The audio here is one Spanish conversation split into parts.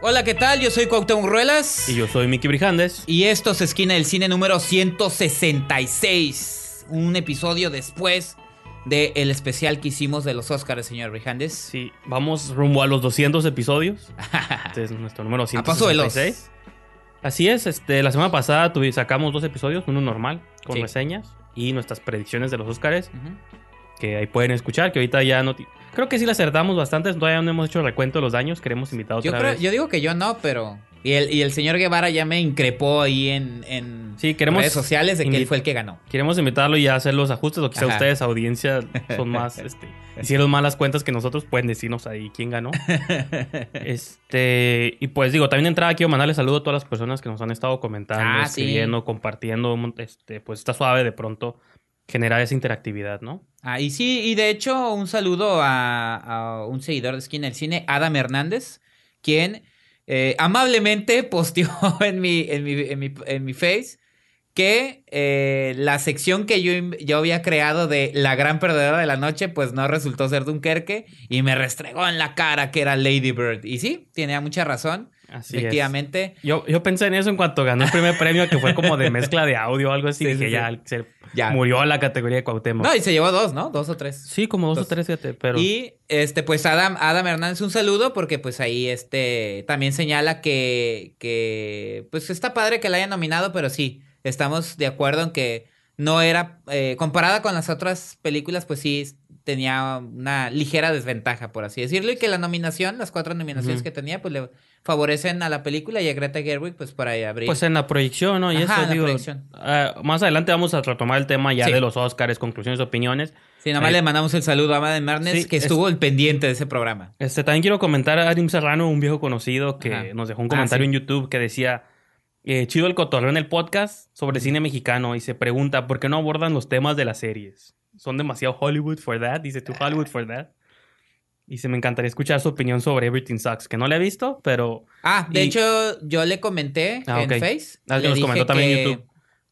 Hola, ¿qué tal? Yo soy Cuauhtémoc Ruelas. Y yo soy Miki Brijandes. Y esto es Esquina del Cine número 166. Un episodio después del especial que hicimos de los Oscars, señor Brijandes. Sí, vamos rumbo a los 200 episodios. este es nuestro número 166. Así es, este, la semana pasada sacamos dos episodios, uno normal, con reseñas y nuestras predicciones de los Óscares. Que ahí pueden escuchar, que ahorita ya no Creo que sí la acertamos bastante. Todavía no hemos hecho recuento de los daños. Queremos invitados yo otra Yo digo que yo no, pero. Y el, señor Guevara ya me increpó ahí en, redes sociales de que él fue el que ganó. Queremos invitarlo y hacer los ajustes. O quizá ustedes, audiencia, son más. este, hicieron malas cuentas que nosotros. Pueden decirnos ahí quién ganó. este Y pues digo, también entraba aquí o mandarle saludo a todas las personas que nos han estado comentando, ah, escribiendo, compartiendo. Este, pues está suave de pronto generar esa interactividad, ¿no? Ah, y sí, y de hecho, un saludo a, un seguidor de Esquina del Cine, Adam Hernández, quien eh, amablemente posteó en mi, en mi, en mi, face que eh, la sección que yo, yo, había creado de La Gran Perdedora de la Noche, pues no resultó ser Dunkerque y me restregó en la cara que era Lady Bird. Y sí, tenía mucha razón efectivamente. Yo, yo pensé en eso en cuanto ganó el primer premio, que fue como de mezcla de audio o algo así. que ya, Se murió la categoría de Cuauhtémoc. No, y se llevó dos, ¿no? Dos o tres. Sí, como dos, o tres, siete pero... Y, este, pues, Adam, Adam Hernández, un saludo, porque, pues, ahí, este, también señala que, que, pues, está padre que la haya nominado, pero sí, estamos de acuerdo en que no era, eh, comparada con las otras películas, pues sí, tenía una ligera desventaja, por así decirlo, y que la nominación, las cuatro nominaciones que tenía, pues le favorecen a la película y a Greta Gerwig, pues para abrir. Pues en la proyección, ¿no? Y eso, en digo, la proyección. Ah, más adelante vamos a retomar el tema ya de los Oscars, conclusiones, opiniones. Sí, nada más le mandamos el saludo a Madden Marnes, que estuvo el pendiente de ese programa. Este, también quiero comentar a Arim Serrano, un viejo conocido, que nos dejó un ah, comentario en YouTube que decía... Eh, chido el cotorreo en el podcast sobre cine mexicano y se pregunta por qué no abordan los temas de las series son demasiado Hollywood for that, dice tú ah. Hollywood for that. Y se me encantaría escuchar su opinión sobre Everything Sucks, que no le he visto, pero... Ah, de hecho, yo le comenté ah, en ah, Face. le nos dije comentó también en YouTube.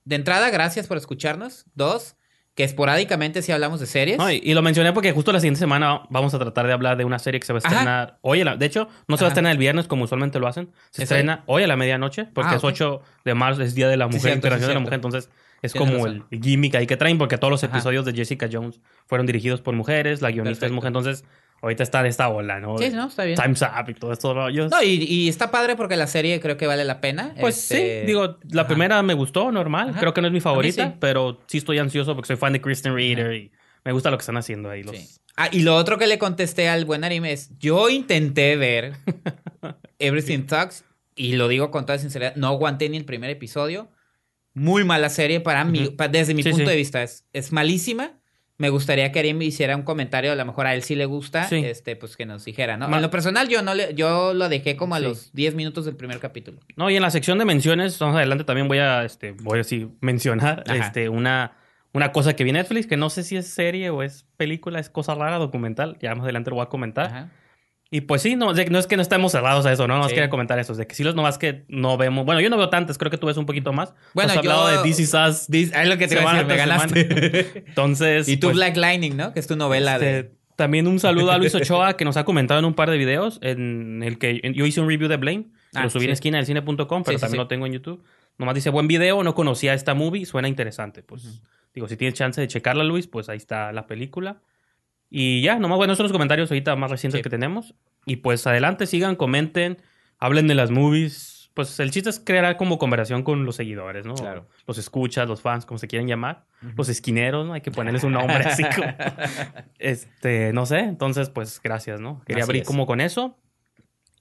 De entrada, gracias por escucharnos. Dos, que esporádicamente sí hablamos de series. y, lo mencioné porque justo la siguiente semana vamos a tratar de hablar de una serie que se va a estrenar hoy. de hecho, no se va a estrenar el viernes como usualmente lo hacen. Se estrena hoy a la medianoche porque es 8 de marzo, es Día de la Mujer, de la Mujer. Entonces, es como el gimmick ahí que traen, porque todos los episodios de Jessica Jones fueron dirigidos por mujeres, la guionista es mujer, entonces ahorita está en esta ola, ¿no? Sí, no, está bien. Time's Up y todo esto. No, y, está padre porque la serie creo que vale la pena. Pues sí, este, digo, la primera me gustó, normal, creo que no es mi favorita, pero sí estoy ansioso porque soy fan de Kristen Reader y me gusta lo que están haciendo ahí Sí. Ah, y lo otro que le contesté al buen anime es, yo intenté ver Everything Talks y lo digo con toda sinceridad, no aguanté ni el primer episodio muy mala serie para mí, desde mi punto de vista. Es, es malísima. Me gustaría que me hiciera un comentario, a lo mejor a él sí le gusta, este, pues que nos dijera, ¿no? En lo personal, yo no le, yo lo dejé como a los 10 minutos del primer capítulo. No, y en la sección de menciones, más adelante también voy a, este, voy a sí, mencionar este, una, una cosa que vi en Netflix, que no sé si es serie o es película, es cosa rara, documental, ya más adelante lo voy a comentar. Y pues sí, no, no es que no estemos cerrados a eso, no más sí. quería comentar eso, de que sí los nomás que no vemos. Bueno, yo no veo tantas, creo que tú ves un poquito más. Bueno, hablado de This Is Us, es lo que te ganaste. Entonces. Y tu pues, Black Lightning, ¿no? Que es tu novela este, de. También un saludo a Luis Ochoa que nos ha comentado en un par de videos en el que yo hice un review de Blame. Ah, lo subí en esquina del cine.com, pero también lo tengo en YouTube. Nomás dice, buen video, no conocía esta movie, suena interesante. Pues digo, si tienes chance de checarla, Luis, pues ahí está la película. Y ya, nomás, bueno, esos son los comentarios ahorita más recientes que tenemos. Y pues adelante, sigan, comenten, hablen de las movies. Pues el chiste es crear como conversación con los seguidores, ¿no? Claro. Los escuchas, los fans, como se quieren llamar. Los esquineros, ¿no? Hay que ponerles un nombre así como... Este, no sé. Entonces, pues, gracias, ¿no? Quería abrir como con eso.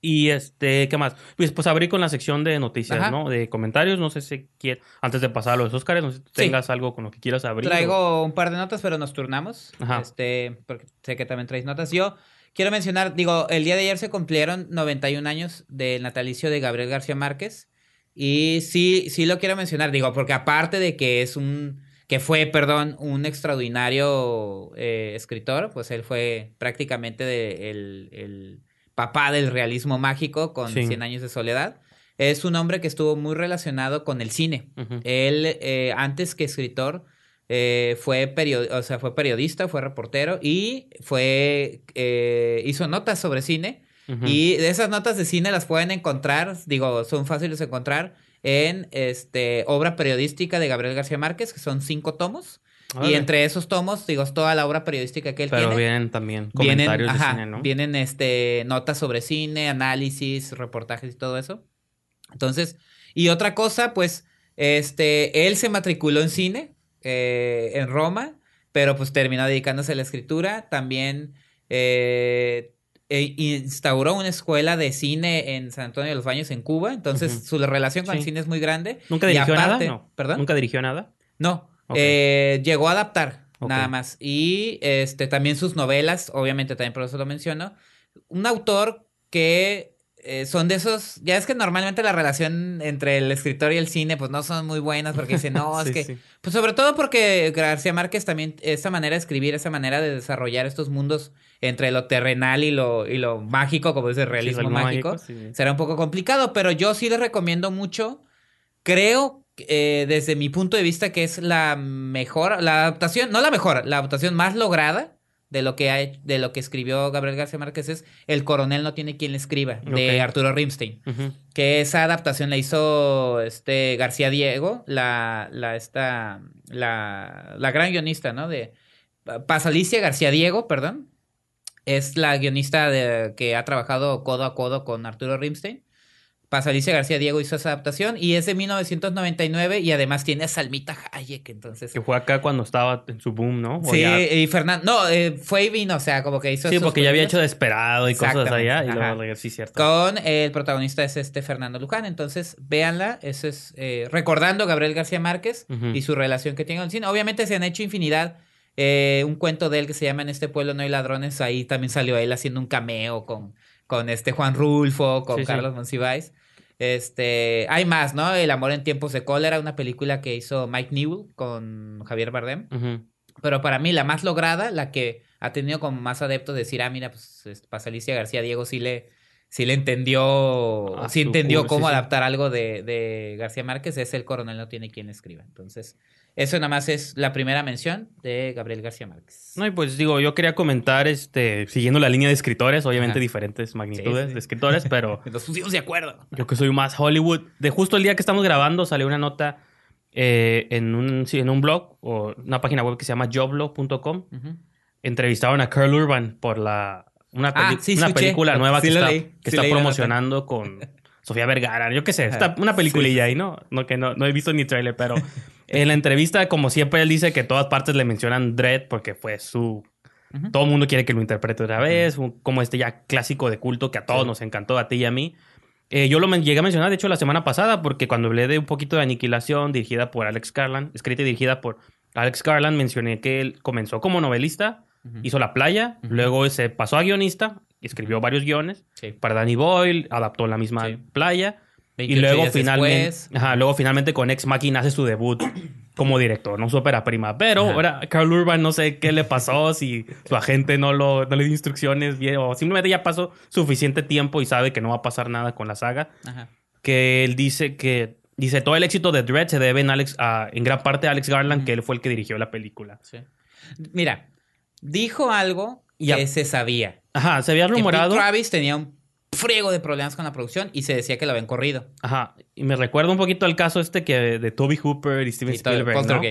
Y este, ¿qué más? Pues, pues abrí con la sección de noticias, ¿no? De comentarios. No sé si quieres, antes de pasar a los no sé si tengas algo con lo que quieras abrir. Traigo un par de notas, pero nos turnamos. Este, porque sé que también traes notas. Yo quiero mencionar, digo, el día de ayer se cumplieron 91 años del natalicio de Gabriel García Márquez. Y sí, sí lo quiero mencionar, digo, porque aparte de que es un que fue, perdón, un extraordinario eh, escritor, pues él fue prácticamente de, el, el papá del realismo mágico con 100 años de soledad. Es un hombre que estuvo muy relacionado con el cine. Él, eh, antes que escritor, eh, fue, o sea, fue periodista, fue reportero y fue, eh, hizo notas sobre cine. Y esas notas de cine las pueden encontrar, digo, son fáciles de encontrar en este, obra periodística de Gabriel García Márquez, que son cinco tomos. Y entre esos tomos, digo, toda la obra periodística que él Pero tiene. Pero vienen también comentarios vienen, de cine, ¿no? Vienen este, notas sobre cine, análisis, reportajes y todo eso. Entonces, y otra cosa, pues, este, él se matriculó en cine eh, en Roma, pero pues terminó dedicándose a la escritura. También eh, e instauró una escuela de cine en San Antonio de los Baños, en Cuba. Entonces, su relación con el cine es muy grande. ¿Nunca dirigió nada? No. ¿Nunca dirigió nada? No. Eh, llegó a adaptar, nada más. Y este, también sus novelas, obviamente también por eso lo menciono. Un autor que eh, son de esos, ya es que normalmente la relación entre el escritor y el cine pues no son muy buenas porque dicen, no, es que, pues sobre todo porque García Márquez también, esa manera de escribir, esa manera de desarrollar estos mundos entre lo terrenal y lo, y lo mágico, como dice, realismo mágico, será un poco complicado, pero yo sí le recomiendo mucho, creo eh, desde mi punto de vista, que es la mejor, la adaptación, no la mejor, la adaptación más lograda de lo que, de lo que escribió Gabriel García Márquez es El coronel no tiene quien le escriba, de Arturo Rimstein. Que esa adaptación la hizo este García Diego, la, la, esta, la, la gran guionista, ¿no? De Pasalicia García Diego, perdón. Es la guionista que ha trabajado codo a codo con Arturo Rimstein. Alicia García Diego hizo esa adaptación y es de 1999 y además tiene a Salmita Hayek, entonces. Que fue acá cuando estaba en su boom, ¿no? sí, y Fernando, no, eh, fue y vino, o sea, como que hizo Sí, porque ya había hecho Desperado y cosas allá y luego sí, cierto. Con el protagonista es este Fernando Luján, entonces véanla, eso es eh, recordando Gabriel García Márquez y su relación que tiene con el cine. Obviamente se han hecho infinidad eh, un cuento de él que se llama En este pueblo no hay ladrones, ahí también salió él haciendo un cameo con con este Juan Rulfo, con Carlos Monsiváis. Este, hay más, ¿no? El amor en tiempos de cólera, una película que hizo Mike Newell con Javier Bardem. Pero para mí la más lograda, la que ha tenido como más adeptos decir, ah, mira, pues para Alicia García Diego sí le, sí le entendió, si ah, sí entendió cómo adaptar algo de, de, García Márquez, es El coronel no tiene quien escriba. Entonces, eso nada más es la primera mención de Gabriel García Márquez. No, y pues digo, yo quería comentar, este, siguiendo la línea de escritores, obviamente diferentes magnitudes de escritores, pero... los pusimos de acuerdo. yo que soy más Hollywood. De justo el día que estamos grabando salió una nota eh, en, un, en un blog o una página web que se llama joblog.com. Entrevistaron a Curl Urban por la... Una, ah, película nueva que está, promocionando con... Sofía Vergara, yo qué sé, está una peliculilla ahí, ¿no? No, que no, no he visto ni trailer, pero En la entrevista, como siempre, él dice que todas partes le mencionan Dredd porque fue su... Todo el mundo quiere que lo interprete otra vez, como este ya clásico de culto que a todos nos encantó, a ti y a mí. Eh, yo lo llegué a mencionar, de hecho, la semana pasada, porque cuando hablé de un poquito de Aniquilación, dirigida por Alex Garland, escrita y dirigida por Alex Garland, mencioné que él comenzó como novelista, hizo La Playa, luego se pasó a guionista, escribió varios guiones para Danny Boyle, adaptó la misma playa y luego finalmente, luego finalmente con Ex Machina hace su debut como director, no su ópera prima. Pero ahora Carl Urban no sé qué le pasó, si su agente no, lo, no le dio instrucciones o simplemente ya pasó suficiente tiempo y sabe que no va a pasar nada con la saga. Que él dice que dice todo el éxito de Dread se debe en, en gran parte a Alex Garland, que él fue el que dirigió la película. Mira, dijo algo que se sabía. Ajá, se había rumorado. Travis tenía un friego de problemas con la producción y se decía que lo habían corrido. Ajá. Y me recuerda un poquito al caso este que de Toby Hooper y Steven Spielberg.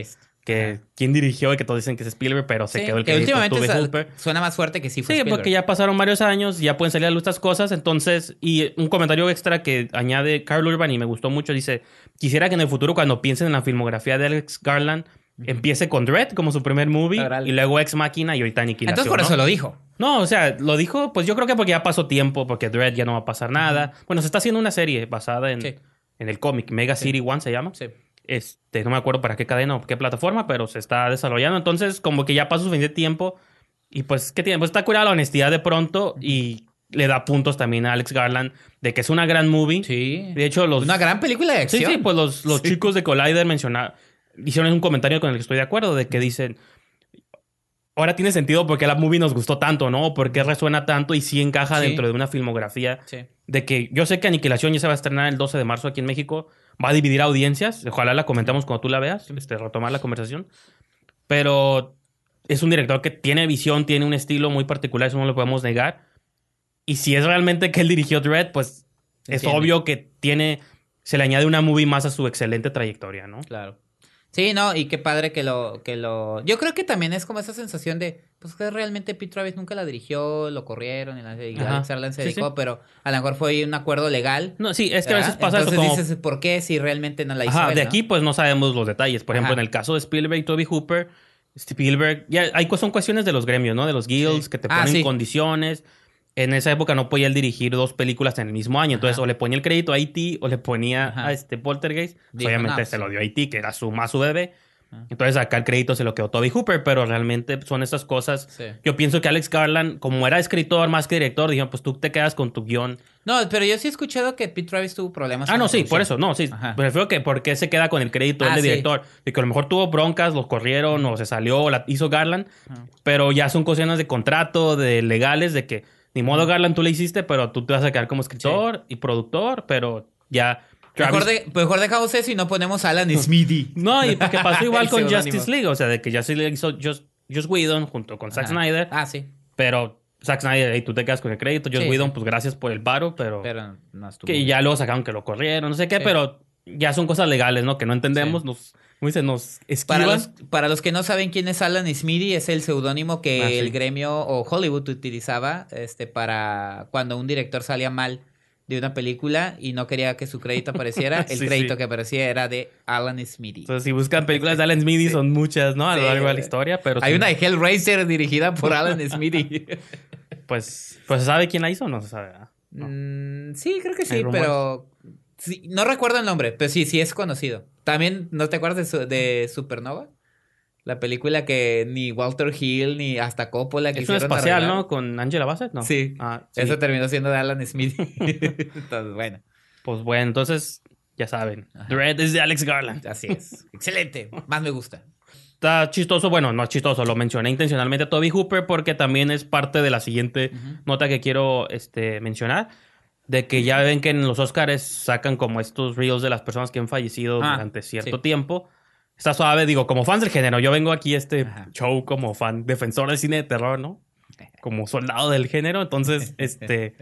Que quien dirigió y que todos dicen que es Spielberg, pero se quedó el que, que últimamente suena más fuerte que sí fue Sí, porque ya pasaron varios años, ya pueden salir a luz estas cosas. Entonces, y un comentario extra que añade Carl Urban y me gustó mucho, dice: Quisiera que en el futuro, cuando piensen en la filmografía de Alex Garland, empiece con Dread como su primer movie y luego Ex Máquina y ahorita Aniquilación. Entonces por eso lo dijo. No, o sea, lo dijo, pues yo creo que porque ya pasó tiempo, porque Dread ya no va a pasar nada. Bueno, se está haciendo una serie basada en, en el cómic, Mega City One se llama. Sí. Este, no me acuerdo para qué cadena o qué plataforma, pero se está desarrollando. Entonces, como que ya pasó fin de tiempo. Y pues, ¿qué tiene? Pues está curada la honestidad de pronto y le da puntos también a Alex Garland de que es una gran movie. Sí. De hecho, los. Una gran película de acción. Sí, sí, pues los, los chicos de Collider mencionaron. Hicieron un comentario con el que estoy de acuerdo, de que dicen ahora tiene sentido porque la movie nos gustó tanto, ¿no? Porque resuena tanto y sí encaja dentro de una filmografía. De que yo sé que Aniquilación ya se va a estrenar el 12 de marzo aquí en México. Va a dividir audiencias. Ojalá la comentamos cuando tú la veas, este, retomar la conversación. Pero es un director que tiene visión, tiene un estilo muy particular, eso no lo podemos negar. Y si es realmente que él dirigió Dread, pues es obvio que tiene. Se le añade una movie más a su excelente trayectoria, ¿no? Claro. Sí, no, y qué padre que lo, que lo. Yo creo que también es como esa sensación de, pues que realmente Pete Travis nunca la dirigió, lo corrieron, y la, y se dedicó, pero a lo mejor fue un acuerdo legal. No, sí, es que a veces pasa Entonces dices, ¿por qué si realmente no la hizo? Ajá, de aquí pues no sabemos los detalles. Por ejemplo, en el caso de Spielberg y Toby Hooper, Spielberg, ya hay son cuestiones de los gremios, ¿no? De los guilds que te ah, ponen condiciones en esa época no podía dirigir dos películas en el mismo año. Entonces, o le ponía el crédito a IT e o le ponía a este Poltergeist. Pues, obviamente se lo pues". dio a IT, e que era su más su bebé. Ah. Entonces, acá el crédito se lo quedó Toby Hooper, pero realmente son esas cosas. Yo pienso que Alex Garland, como era escritor más que director, dijeron, pues tú te quedas con tu guión. No, pero yo sí he escuchado que Pete Travis tuvo problemas. Ah, no, sí, por eso, no, sí. Prefiero que porque se queda con el crédito ah, de director. De que a lo mejor tuvo broncas, los corrieron o se salió, o la hizo Garland, pero ya son cuestiones de contrato, de legales, de que ni modo, Garland, tú le hiciste, pero tú te vas a quedar como escritor y productor, pero ya. Mejor, dejamos eso y no ponemos a Alan Smithy. no, y porque pasó igual con Justice League. O sea, de que Justice League hizo Just, Just junto con Zack Snyder. Ah, sí. Pero Zack Snyder, ahí tú te quedas con el crédito. Just sí, pues gracias por el paro, pero. Pero no Que ya luego sacaron que lo corrieron, no sé qué, pero ya son cosas legales, ¿no? Que no entendemos. Nos se nos Para los, que no saben quién es Alan Smithy, es el seudónimo que ah, el gremio o Hollywood utilizaba este, para cuando un director salía mal de una película y no quería que su crédito apareciera, el crédito que aparecía era de Alan Smithy. si buscan películas de Alan Smithy, son muchas, ¿no? A lo largo de la historia, pero... Hay una de Hellraiser dirigida por Alan Smithy. pues, pues, ¿se sabe quién la hizo o no se sabe? Mm, sí, creo que sí, pero no recuerdo el nombre, pero sí, sí es conocido. También, ¿no te acuerdas de, Supernova? La película que ni Walter Hill ni hasta Coppola que Es un espacial, ¿no? Con Angela Bassett, ¿no? Sí. Ah, Eso terminó siendo de Alan Smith. entonces, bueno. Pues bueno, entonces ya saben. Dread es de Alex Garland. Así es. Excelente. Más me gusta. Está chistoso, bueno, no es chistoso, lo mencioné intencionalmente a Toby Hooper porque también es parte de la siguiente nota que quiero este, mencionar de que ya ven que en los Oscars sacan como estos reels de las personas que han fallecido ah, durante cierto tiempo. Está suave, digo, como fans del género. Yo vengo aquí este show como fan, defensor del cine de terror, ¿no? Como soldado del género. Entonces, este.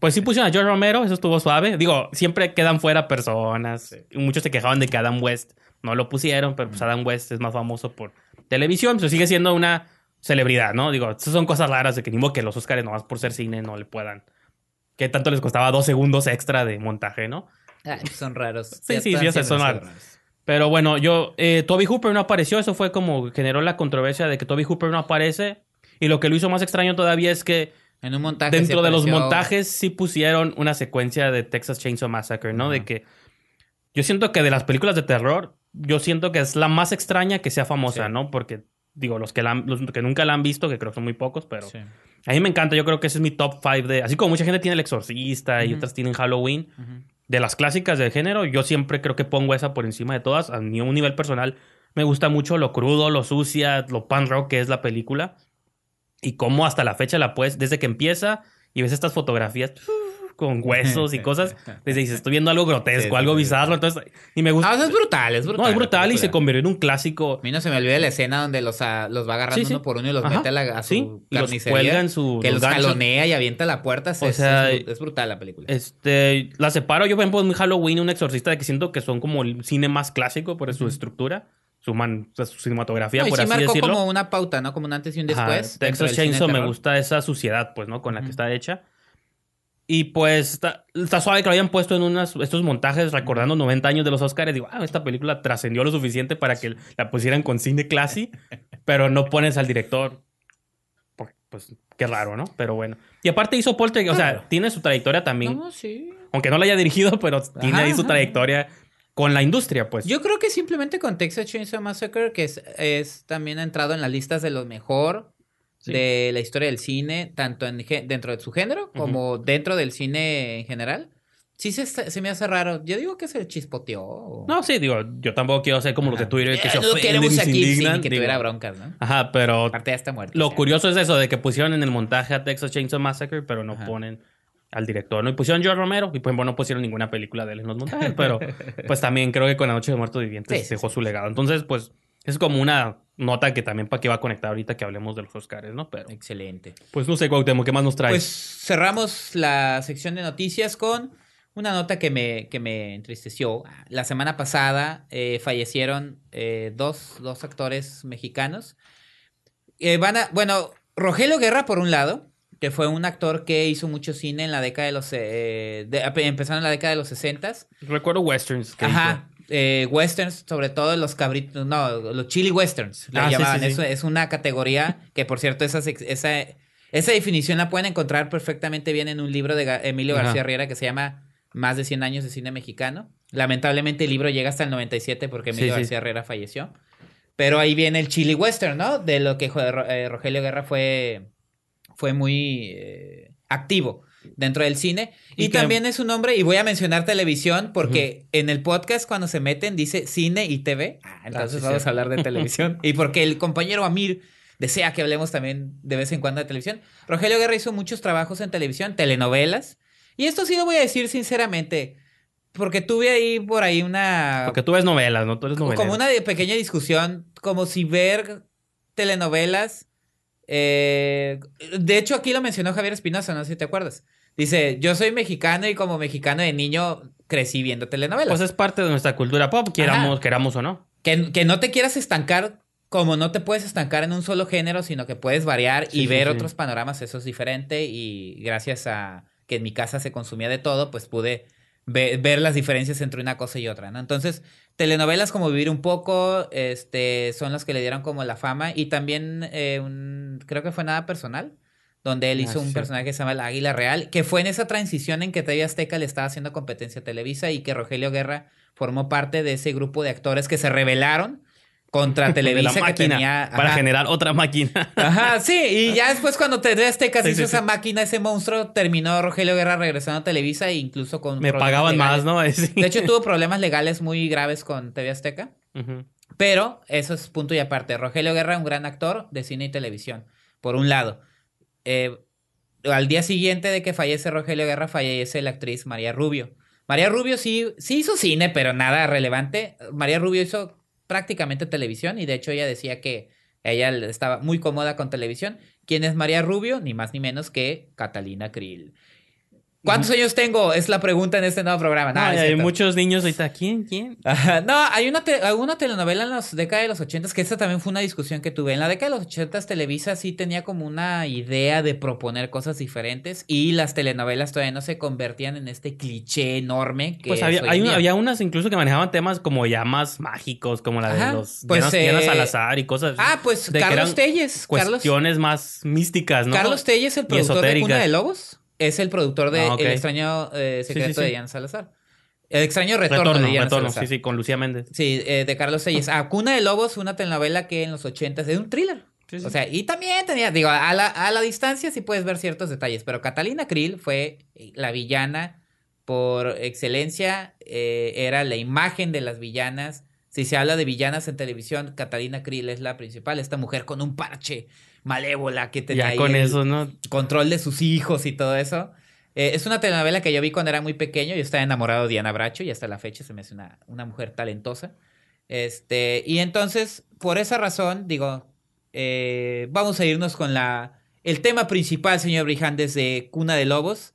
Pues sí pusieron a George Romero, eso estuvo suave. Digo, siempre quedan fuera personas. Muchos se quejaban de que Adam West no lo pusieron, pero pues Adam West es más famoso por televisión, pero sigue siendo una celebridad, ¿no? Digo, son cosas raras de que ni modo que los Oscars no más por ser cine no le puedan que tanto les costaba dos segundos extra de montaje, ¿no? son raros. Sí, sí, sí, son Pero bueno, yo, eh, Toby Hooper no apareció, eso fue como generó la controversia de que Toby Hooper no aparece. Y lo que lo hizo más extraño todavía es que en un montaje dentro de los montajes sí pusieron una secuencia de Texas Chainsaw Massacre, ¿no? De que yo siento que de las películas de terror, yo siento que es la más extraña que sea famosa, ¿no? Porque digo, los que, que nunca la han visto, que creo que son muy pocos, pero a mí me encanta. Yo creo que ese es mi top 5 de. Así como mucha gente tiene El Exorcista y otras tienen Halloween, de las clásicas del género, yo siempre creo que pongo esa por encima de todas. A mí, un nivel personal, me gusta mucho lo crudo, lo sucia, lo pan rock que es la película y cómo hasta la fecha la puedes. Desde que empieza y ves estas fotografías con huesos y cosas, les pues, dice estoy viendo algo grotesco, algo bizarro, entonces, y me gusta. Ah, es brutal, es brutal. No, es brutal, y se convirtió en un clásico. A mí no se me olvida la escena donde los, ah, los va agarrando uno por uno y los mete a, la, su carnicería. Los en que los, calonea y avienta la puerta. Es, brutal la película. Este, la separo yo, por ejemplo, Halloween, un exorcista, de que siento que son como el cine más clásico por su estructura. Su, man, su, cinematografía, por así marcó decirlo. como una pauta, ¿no? Como un antes y un después. Chainsaw me gusta esa suciedad, pues, ¿no? Con la que está hecha. Y pues está, suave que lo hayan puesto en unas, estos montajes recordando 90 años de los Oscars. Digo, ah, esta película trascendió lo suficiente para que la pusieran con cine classy, pero no pones al director. pues qué raro, ¿no? Pero bueno. Y aparte hizo Poltergeist, o sea, tiene su trayectoria también. sí. Aunque no la haya dirigido, pero tiene ahí su trayectoria con la industria, pues. Yo creo que simplemente con Texas Chainsaw Massacre, que es, es también ha entrado en las listas de los mejor de la historia del cine, tanto en, dentro de su género como dentro del cine en general. Sí, se, me hace raro. Yo digo que se chispoteó. No, sí, digo, yo tampoco quiero ser como los de Twitter que eh, se ofenden queremos aquí indignan, que tuviera broncas, ¿no? Ajá, pero... Lo curioso es eso, de que pusieron en el montaje a Texas Chainsaw Massacre, pero no ponen al director, ¿no? Y pusieron George Romero, y pues bueno, no pusieron ninguna película de él en los montajes, pero pues también creo que con La Noche de Muertos Vivientes dejó su legado. Entonces, pues es como una nota que también para que va a conectar ahorita que hablemos de los Oscars, ¿no? Pero. Excelente. Pues no sé, Cuauhtémoc, ¿qué más nos trae? Pues cerramos la sección de noticias con una nota que me, que me entristeció. La semana pasada eh, fallecieron eh, dos, actores mexicanos. Eh, van a, bueno, Rogelio Guerra, por un lado, que fue un actor que hizo mucho cine en la década de los... Eh, empezaron empezando en la década de los 60. Recuerdo westerns. Que Ajá. Eh, westerns, sobre todo los cabritos, no, los chili westerns, ah, Es, una categoría que, por cierto, esa, esa definición la pueden encontrar perfectamente bien en un libro de Emilio García Riera que se llama Más de 100 años de cine mexicano. Lamentablemente el libro llega hasta el 97 porque Emilio García Herrera falleció. Pero ahí viene el chili western, ¿no? De lo que eh, Rogelio Guerra fue, fue muy eh, activo dentro del cine. Y, también es un hombre, y voy a mencionar televisión, porque en el podcast cuando se meten dice cine y TV. Ah, entonces ah, vamos a hablar de televisión. y porque el compañero Amir desea que hablemos también de vez en cuando de televisión. Rogelio Guerra hizo muchos trabajos en televisión, telenovelas. Y esto sí lo voy a decir sinceramente, porque tuve ahí por ahí una... Porque tú ves novelas, ¿no? Tú eres Como una pequeña discusión, como si ver telenovelas eh, de hecho, aquí lo mencionó Javier Espinosa, no sé si te acuerdas. Dice, yo soy mexicano y como mexicano de niño crecí viendo telenovelas. Pues es parte de nuestra cultura pop, queramos, queramos o no. Que, no te quieras estancar, como no te puedes estancar en un solo género, sino que puedes variar y ver otros panoramas, eso es diferente. Y gracias a que en mi casa se consumía de todo, pues pude ver, ver las diferencias entre una cosa y otra, ¿no? Entonces, telenovelas como Vivir un poco, este, son las que le dieron como la fama. Y también eh, creo que fue nada personal, donde él ah, hizo un personaje que se llama el Águila Real, que fue en esa transición en que TV Azteca le estaba haciendo competencia a Televisa y que Rogelio Guerra formó parte de ese grupo de actores que se rebelaron contra Televisa para generar otra máquina. Ajá, sí, y ya después cuando te Azteca hizo esa máquina, ese monstruo, terminó Rogelio Guerra regresando a Televisa e incluso con Me pagaban más, ¿no? De hecho tuvo problemas legales muy graves con TV Azteca. Pero eso es punto y aparte. Rogelio Guerra, un gran actor de cine y televisión, por un lado. Eh, al día siguiente de que fallece Rogelio Guerra, fallece la actriz María Rubio. María Rubio sí, sí hizo cine, pero nada relevante. María Rubio hizo prácticamente televisión y de hecho ella decía que ella estaba muy cómoda con televisión. ¿Quién es María Rubio? Ni más ni menos que Catalina Krill. ¿Cuántos años tengo? Es la pregunta en este nuevo programa. hay muchos niños ahorita. ¿Quién? ¿Quién? No, hay una, telenovela en la década de los ochentas que esta también fue una discusión que tuve. En la década de los ochentas Televisa sí tenía como una idea de proponer cosas diferentes y las telenovelas todavía no se convertían en este cliché enorme Pues había, unas incluso que manejaban temas como llamas mágicos, como la de los pues, eh, al azar y cosas. Ah, pues Carlos Telles. Cuestiones más místicas, ¿no? Carlos Telles, el productor de Cuna de Lobos. Es el productor de ah, El extraño eh, secreto de Ian Salazar. El extraño retorno, de Ian Salazar. Sí, sí, con Lucía Méndez. Sí, eh, de Carlos Selles. A ah, Cuna de Lobos, una telenovela que en los 80 es un thriller. O sea, y también tenía, digo, a la, distancia sí puedes ver ciertos detalles, pero Catalina Krill fue eh, la villana por excelencia, era la imagen de las villanas. Si se habla de villanas en televisión, Catalina Krill es la principal, esta mujer con un parche malévola que tenía. eso, ¿no? Control de sus hijos y todo eso. Eh, es una telenovela que yo vi cuando era muy pequeño. Yo estaba enamorado de Diana Bracho y hasta la fecha se me hace una, una mujer talentosa. Este, y entonces, por esa razón, digo, eh, vamos a irnos con la, el tema principal, señor Brijandes, de Cuna de Lobos,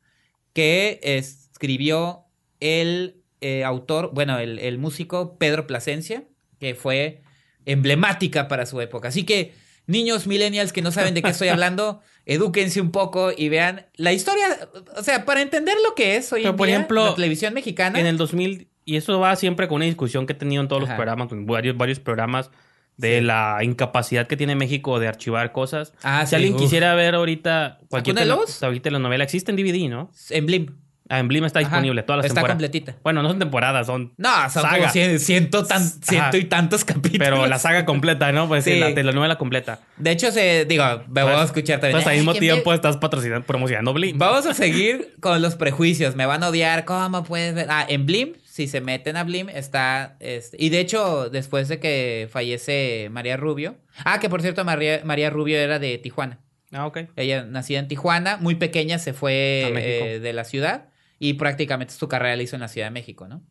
que escribió el eh, autor, bueno, el, el, músico Pedro Plasencia, que fue emblemática para su época. Así que, niños millennials que no saben de qué estoy hablando, edúquense un poco y vean la historia, o sea, para entender lo que es hoy en por ejemplo, la televisión mexicana. En el 2000, y eso va siempre con una discusión que he tenido en todos los programas, en varios, varios programas de la incapacidad que tiene México de archivar cosas. Ah, si alguien quisiera ver ahorita cualquier, los ahorita telenovela, existe en DVD, ¿no? En Blim en Blim está disponible todas las está temporadas. Está completita. Bueno, no son temporadas, son. No, son saga. Como ciento, tan, y tantos capítulos. Pero la saga completa, ¿no? Pues sí, la novela completa. De hecho, se, digo, me voy a pues, escuchar también. Entonces, pues, al mismo tiempo estás patrocinando, promocionando Blim. Vamos a seguir con los prejuicios. Me van a odiar. ¿Cómo puedes ver? Ah, en Blim si se meten a Blim, está. Este, y de hecho, después de que fallece María Rubio. Ah, que por cierto, María, María Rubio era de Tijuana. Ah, ok. Ella nacida en Tijuana, muy pequeña, se fue eh, de la ciudad y prácticamente su carrera la hizo en la Ciudad de México, ¿no?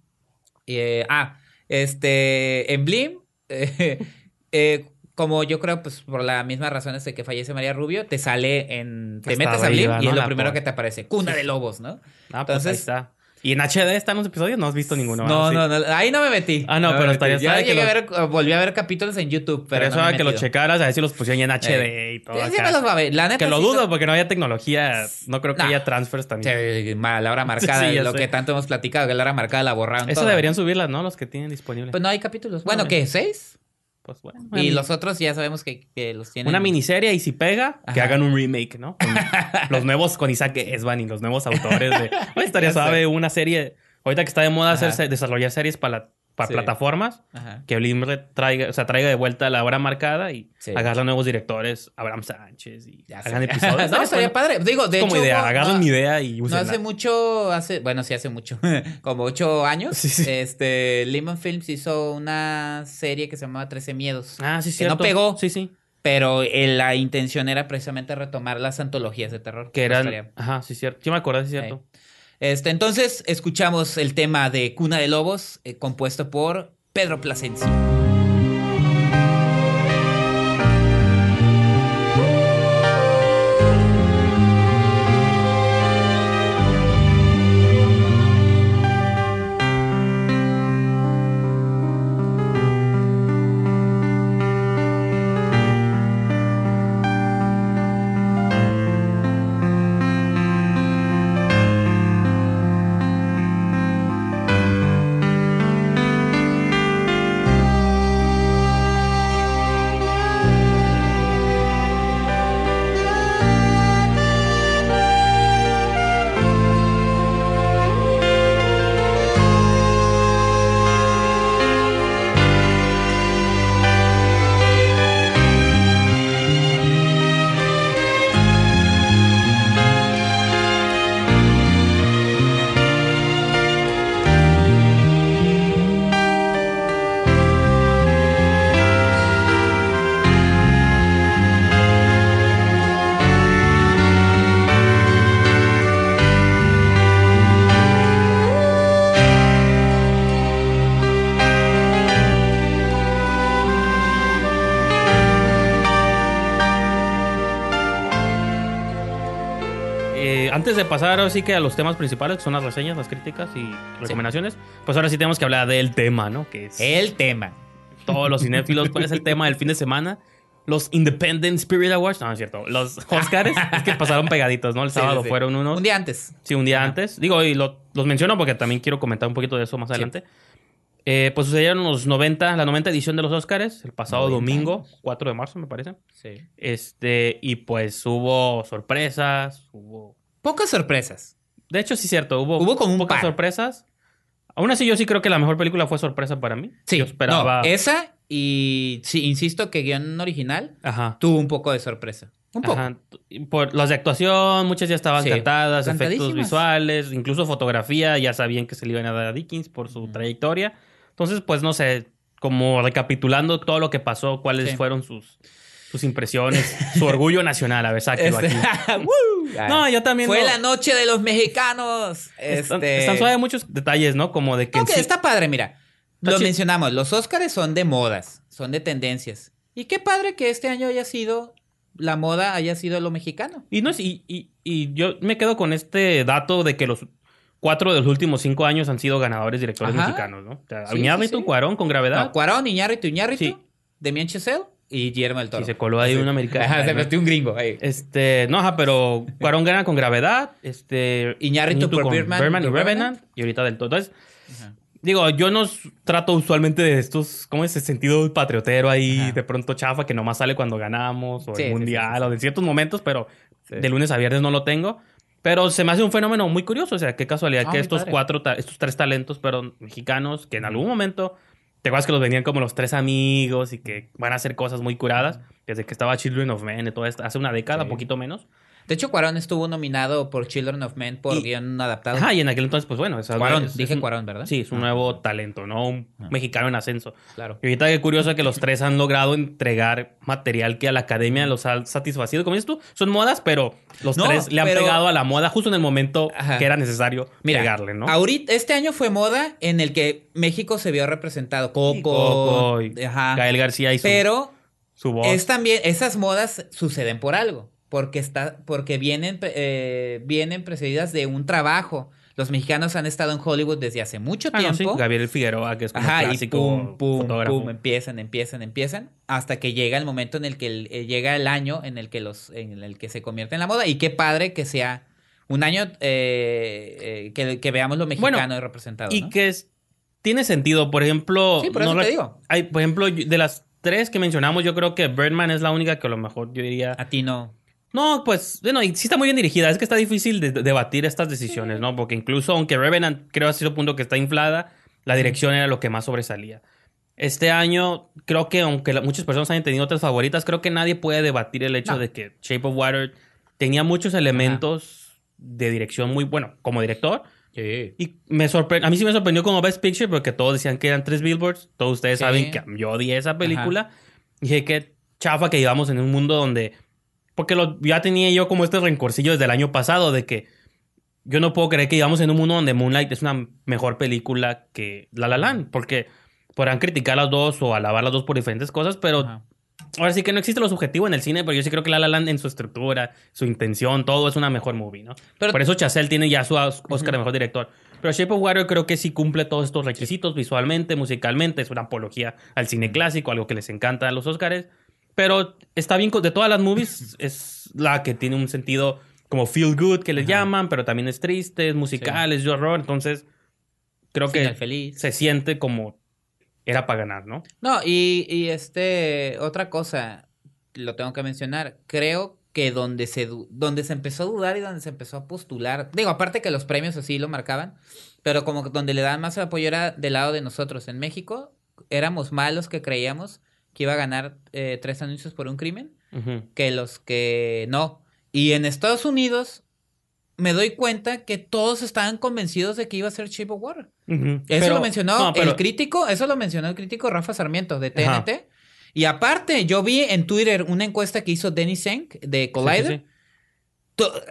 Eh, ah, este, en Blim, eh, como yo creo, pues por las mismas razones de que fallece María Rubio, te sale en, te metes a Blim y lo primero que te aparece, cuna de lobos, ¿no? Ah, Entonces, pues ahí está. ¿Y en HD están los episodios? No has visto ninguno. No, no, Ahí no me metí. Ah, no, pero estaría... Yo llegué a ver, volví a ver capítulos en YouTube, pero, eso no que los checaras a ver si los pusieron en HD eh, y todo. Sí, los va a ver. que lo dudo porque no había tecnología. No creo que haya transfers también. Sí, la hora marcada, sí, lo que tanto hemos platicado, que la hora marcada la borraron. Eso deberían subirlas, ¿no? Los que tienen disponibles. Pues no hay capítulos. Bueno, ¿qué? ¿Seis? Pues y los otros ya sabemos que, los tienen. Una miniserie y si pega, que hagan un remake, ¿no? los nuevos con Isaac Esban y los nuevos autores de. estaría sabe una serie. Ahorita que está de moda desarrollar series para la para plataformas, que Blim traiga, o sea, traiga de vuelta la obra marcada y sí. nuevos directores, Abraham Sánchez y ya hagan episodios. no, sería padre. Digo, de como idea, idea y usen No hace mucho, hace, bueno, sí hace mucho, como ocho años, este, Lemon Films hizo una serie que se llamaba Trece miedos. Ah, sí, sí. no pegó. Sí, sí. Pero eh, la intención era precisamente retomar las antologías de terror. Que eran. Ajá, sí, cierto. Yo me acuerdo, sí, cierto. Este, entonces escuchamos el tema de Cuna de Lobos, eh, compuesto por Pedro Plasencia. pasar ahora sí que a los temas principales, que son las reseñas, las críticas y recomendaciones, pues ahora sí tenemos que hablar del tema, ¿no? Que es el tema. Todos los cinéfilos, ¿cuál es el tema del fin de semana? Los Independent Spirit Awards, no, es cierto. Los Oscars, es que pasaron pegaditos, ¿no? El sábado fueron unos. Un día antes. Sí, un día antes. Digo, y los menciono porque también quiero comentar un poquito de eso más adelante. Eh, pues sucedieron los 90, la 90 edición de los Oscars, el pasado domingo, 4 de marzo, me parece. Sí. Este, y pues hubo sorpresas, hubo Pocas sorpresas. De hecho, sí es cierto. Hubo, hubo como un pocas sorpresas. Aún así, yo sí creo que la mejor película fue sorpresa para mí. Sí. esperaba. esa y, sí, insisto, que guión original tuvo un poco de sorpresa. Un poco. Por las de actuación, muchas ya estaban sí. cantadas, efectos visuales, incluso fotografía, ya sabían que se le iban a dar a Dickens por su trayectoria. Entonces, pues no sé, como recapitulando todo lo que pasó, cuáles fueron sus sus impresiones, su orgullo nacional, a ver, este, aquí. no, yo también. Fue la noche de los mexicanos. Están, este... muchos detalles, ¿no? Como de que. Ok, está padre, mira. Lo mencionamos, los Óscares son de modas, son de tendencias. Y qué padre que este año haya sido la moda haya sido lo mexicano. Y no y, y, y, yo me quedo con este dato de que los cuatro de los últimos cinco años han sido ganadores directores mexicanos, ¿no? O sea, Cuarón con gravedad. No, Cuarón, Iñárritu, Iñárritu, Demián Chesel y Guillermo del Toro. se coló ahí un americano. Ajá, se metió un gringo ahí. Este, no, ajá, pero Cuarón gana con Gravedad, este... Iñárritu con Birdman, y Revenant, y ahorita del todo. Entonces, digo, yo no trato usualmente de estos, ¿cómo es? sentido patriotero ahí, de pronto chafa, que nomás sale cuando ganamos, o el Mundial, o de ciertos momentos, pero de lunes a viernes no lo tengo. Pero se me hace un fenómeno muy curioso, o sea, qué casualidad ah, que estos cuatro, estos tres talentos, pero mexicanos, que en algún momento ¿Te acuerdas que los venían como los tres amigos y que van a hacer cosas muy curadas? Desde que estaba Children of Men y todo esto, hace una década, poquito menos. De hecho, Cuarón estuvo nominado por Children of Men por guión adaptado. Ah, y en aquel entonces, pues bueno, es Cuarón, dije Cuarón, ¿verdad? Sí, es un ah. nuevo talento, ¿no? Un ah. mexicano en ascenso. Claro. Y ahorita qué curioso que los tres han logrado entregar material que a la academia los ha satisfacido. Como dices tú, son modas, pero los tres le han pegado a la moda justo en el momento que era necesario Mira, pegarle, ¿no? Ahorita, este año fue moda en el que México se vio representado. Coco, Gael García y su, pero su voz. Es también, esas modas suceden por algo porque, está, porque vienen, eh, vienen precedidas de un trabajo. Los mexicanos han estado en Hollywood desde hace mucho tiempo. Ah, no, sí. Gabriel Figueroa, que es como clásico pum, pum, empiezan, empiezan, empiezan, hasta que llega el momento en el que eh, llega el año en el que los, en el que se convierte en la moda. Y qué padre que sea un año eh, que, veamos lo mexicano representado. Y que tiene sentido, por ejemplo. Sí, no te digo. Hay, por ejemplo, de las tres que mencionamos, yo creo que Birdman es la única que a lo mejor yo diría. A ti no. No, pues, bueno, sí está muy bien dirigida. Es que está difícil debatir estas decisiones, ¿no? Porque incluso, aunque Revenant creo ha sido un punto que está inflada, la dirección era lo que más sobresalía. Este año, creo que aunque muchas personas hayan tenido otras favoritas, creo que nadie puede debatir el hecho de que Shape of Water tenía muchos elementos de dirección muy bueno como director. Sí. Y me sorprende a mí sí me sorprendió como Best Picture porque todos decían que eran tres billboards. Todos ustedes saben que yo odié esa película. Y Dije que chafa que llevamos en un mundo donde porque lo, ya tenía yo como este rencorcillo desde el año pasado de que yo no puedo creer que íbamos en un mundo donde Moonlight es una mejor película que La La Land. Porque podrán criticar las dos o alabar las dos por diferentes cosas, pero ahora sí que no existe lo subjetivo en el cine, pero yo sí creo que La La Land en su estructura, su intención, todo es una mejor movie, ¿no? Pero, por eso Chazelle tiene ya su Oscar de Mejor Director. Pero Shape of Water creo que sí cumple todos estos requisitos visualmente, musicalmente, es una apología al cine clásico, algo que les encanta a los Oscars. Pero está bien, de todas las movies, es la que tiene un sentido como feel good que le llaman, pero también es triste, es musical, es es horror, entonces creo que feliz. se siente como era para ganar, ¿no? No, y, este, otra cosa, lo tengo que mencionar, creo que donde se, donde se empezó a dudar y donde se empezó a postular, digo, aparte que los premios así lo marcaban, pero como donde le dan más apoyo era del lado de nosotros en México, éramos malos que creíamos que iba a ganar eh, tres anuncios por un crimen que los que no. Y en Estados Unidos me doy cuenta que todos estaban convencidos de que iba a ser Shape of Eso lo mencionó el crítico, eso lo mencionó el crítico Rafa Sarmiento de TNT. Y aparte, yo vi en Twitter una encuesta que hizo Denis Senk de Collider.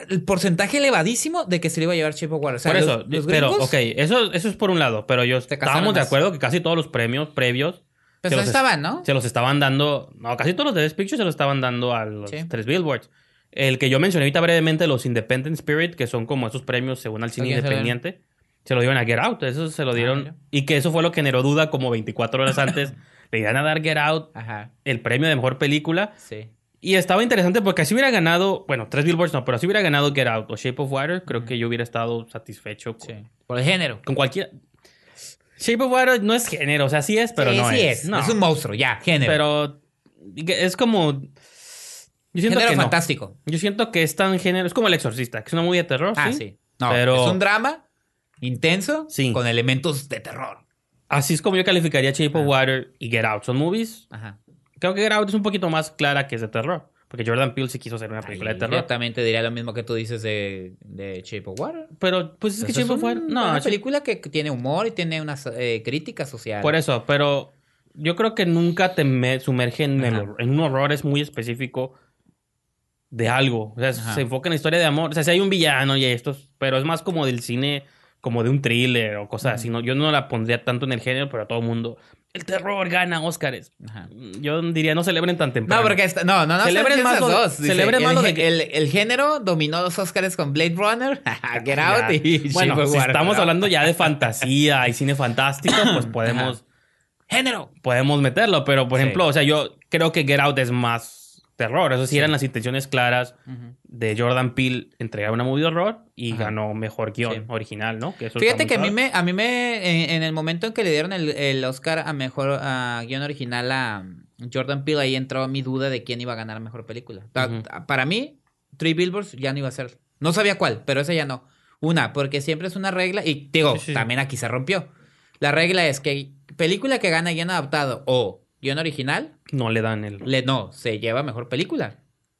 El porcentaje elevadísimo de que se le iba a llevar Chip of por eso, ok, eso, eso es por un lado, pero yo estábamos de acuerdo que casi todos los premios previos pero pues se los estaban, ¿no? Se los estaban dando, no, casi todos los de Best Pictures se los estaban dando a los tres Billboards. El que yo mencioné ahorita brevemente, los Independent Spirit, que son como esos premios según al cine independiente, se lo dieron a Get Out. Eso se lo ah, dieron. y que eso fue lo que generó duda como 24 horas antes. le iban a dar Get Out el premio de mejor película. Sí. Y estaba interesante porque así hubiera ganado, bueno, tres Billboards no, pero así hubiera ganado Get Out o Shape of Water, creo que yo hubiera estado satisfecho. Por el género. Con cualquier. Shape of Water no es género, o sea, sí es, pero sí, no sí es. es. No. Es un monstruo, ya, género. Pero es como. género fantástico. Yo siento que es tan género. Es como El Exorcista, que es una movie de terror. Ah, sí. No, Es un drama intenso sí. con elementos de terror. Así es como yo calificaría Shape of Water y Get Out. Son movies. Ajá. Creo que Get Out es un poquito más clara que es de terror. Porque Jordan Peele sí quiso hacer una película Ay, de diría lo mismo que tú dices de, de Shape of Water. Pero, pues es que Shape of Water. Es una película que tiene humor y tiene unas eh, críticas sociales. Por eso, pero yo creo que nunca te sumerge en, un horror es muy específico de algo. O sea, se enfoca en la historia de amor. O sea, si hay un villano y estos, pero es más como del cine, como de un thriller o cosas así. yo no la pondría tanto en el género, pero a todo mundo el terror gana Óscares. Yo diría, no celebren tan temprano. No, porque no, no, celebren más dos. celebren más el, el, género dominó los Oscars con Blade Runner, Get Out y Bueno, si estamos hablando ya de fantasía y cine fantástico, pues podemos... Género. Podemos meterlo, pero por ejemplo, o sea, yo creo que Get Out es más error. Eso sí, eran las intenciones claras de Jordan Peele entregar una movie de horror y ganó mejor guión original, ¿no? Fíjate que a mí me, a mí en, el momento en que le dieron el, Oscar a mejor guión original a mm, Jordan Peele, ahí entró mi duda de quién iba a ganar mejor película. Para mí, Three Billboards ya no iba a ser. No sabía cuál, pero esa ya no. Una, porque siempre es una regla y digo, también aquí se rompió. La regla es que película que gana guión adaptado o guión original. No le dan el. Le, no, se lleva mejor película.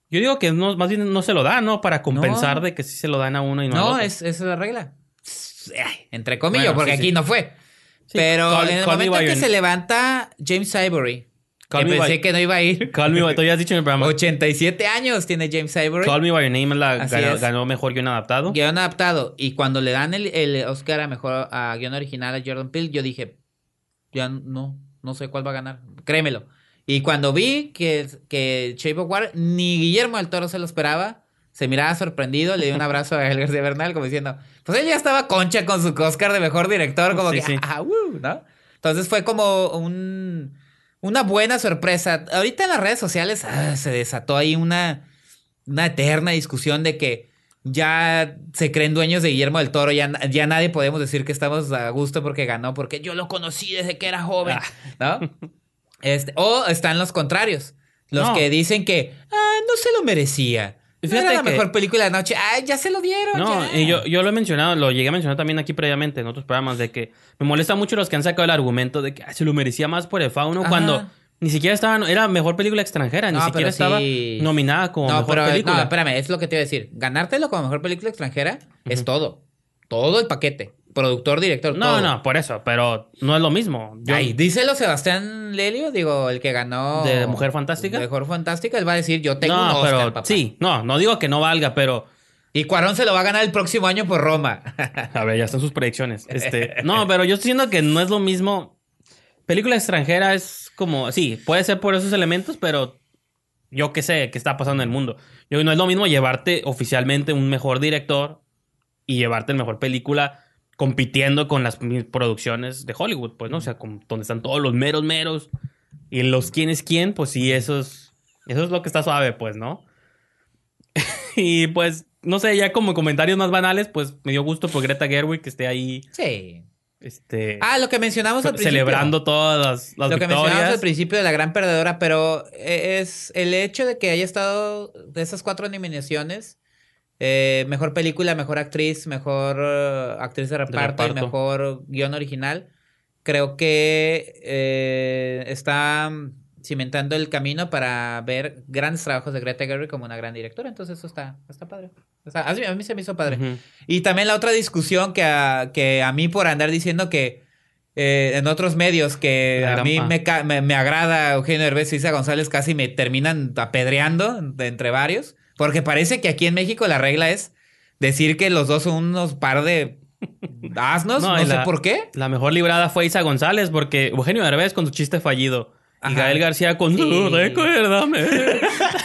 Yo digo que no, más bien no se lo dan, ¿no? Para compensar de que sí se lo dan a uno y no, a otro. Es, esa es la regla. entre comillas, porque aquí no fue. Pero en el momento en que se levanta James Ivory, que pensé que no iba a ir. Call Me By... Tú ya has dicho en el programa. 87 años tiene James Ivory. Call Me By Your Name la, ganó, mejor guión adaptado. Guión adaptado. Y cuando le dan el, Oscar a mejor a guión original a Jordan Peele, yo dije, ya no. No sé cuál va a ganar. Créemelo. Y cuando vi que, que Shape of ni Guillermo del Toro se lo esperaba, se miraba sorprendido, le dio un abrazo a El García Bernal, como diciendo, pues él ya estaba concha con su Oscar de mejor director, como que, sí. Ah, uh", ¿no? Entonces fue como un, una buena sorpresa. Ahorita en las redes sociales ah, se desató ahí una, una eterna discusión de que ya se creen dueños de Guillermo del Toro, ya, ya nadie podemos decir que estamos a gusto porque ganó, porque yo lo conocí desde que era joven, ah. ¿no? Este, o están los contrarios, los que dicen que ah, no se lo merecía. Fíjate no era la mejor película de la noche. ya se lo dieron! No, Y yo, lo he mencionado, lo llegué a mencionar también aquí previamente en otros programas, de que me molesta mucho los que han sacado el argumento de que se lo merecía más por el fauno, cuando ni siquiera estaba... era mejor película extranjera, ni siquiera estaba nominada como mejor película. No, espérame, es lo que te iba a decir. Ganártelo como mejor película extranjera es todo. Todo el paquete. Productor, director, No, no, por eso, pero no es lo mismo. Ay, díselo Sebastián Lelio, digo, el que ganó. De Mujer Fantástica. De Mujer Fantástica, él va a decir, yo tengo un Oscar, pero, Sí, no, no digo que no valga, pero. Y Cuarón se lo va a ganar el próximo año por Roma. a ver, ya están sus predicciones. Este, no, pero yo estoy diciendo que no es lo mismo película extranjera es como, sí, puede ser por esos elementos, pero yo qué sé qué está pasando en el mundo. Yo no es lo mismo llevarte oficialmente un mejor director y llevarte la mejor película compitiendo con las producciones de Hollywood, pues, ¿no? O sea, donde están todos los meros meros y los quién es quién, pues sí, eso es, eso es lo que está suave, pues, ¿no? y pues, no sé, ya como comentarios más banales, pues me dio gusto por Greta Gerwig que esté ahí. Sí. Este, ah, lo que mencionamos al principio. Celebrando todas las, Lo que mencionamos al principio de la gran perdedora, pero e, es el hecho de que haya estado de esas cuatro nominaciones, eh, mejor película, mejor actriz, mejor eh, actriz de reparto, mejor guión original, creo que eh, está cimentando el camino para ver grandes trabajos de Greta Gerwig como una gran directora. Entonces eso está, está padre a mí, se me hizo padre. Y también la otra discusión que a, que a mí por andar diciendo que eh, en otros medios que a mí me, me, agrada Eugenio Derbez y Isa González casi me terminan apedreando entre varios. Porque parece que aquí en México la regla es decir que los dos son unos par de asnos, no, sé la, por qué. La mejor librada fue Isa González porque Eugenio Derbez con su chiste fallido. Y Gael García con sí. recuérdame.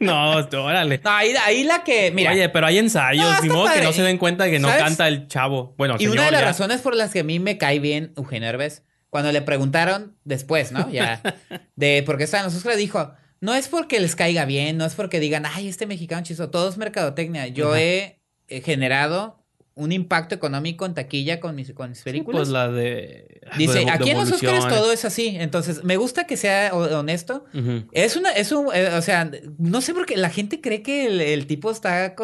No, órale. ahí, la que, mira. Oye, pero hay ensayos, no, que no se den cuenta que no canta el chavo. Bueno, Y una de las razones por las que a mí me cae bien Eugenio Herbes, cuando le preguntaron después, ¿no? Ya, de por qué está los Oscars, dijo, no es porque les caiga bien, no es porque digan, ay, este mexicano chizo, todo es mercadotecnia. Yo he eh, generado un impacto económico en taquilla con mis, con mis pues, películas. pues la de. Dice, aquí en los Oscars todo es así. Entonces, me gusta que sea honesto. Es una, es un, eh, o sea, no sé por qué la gente cree que el, tipo está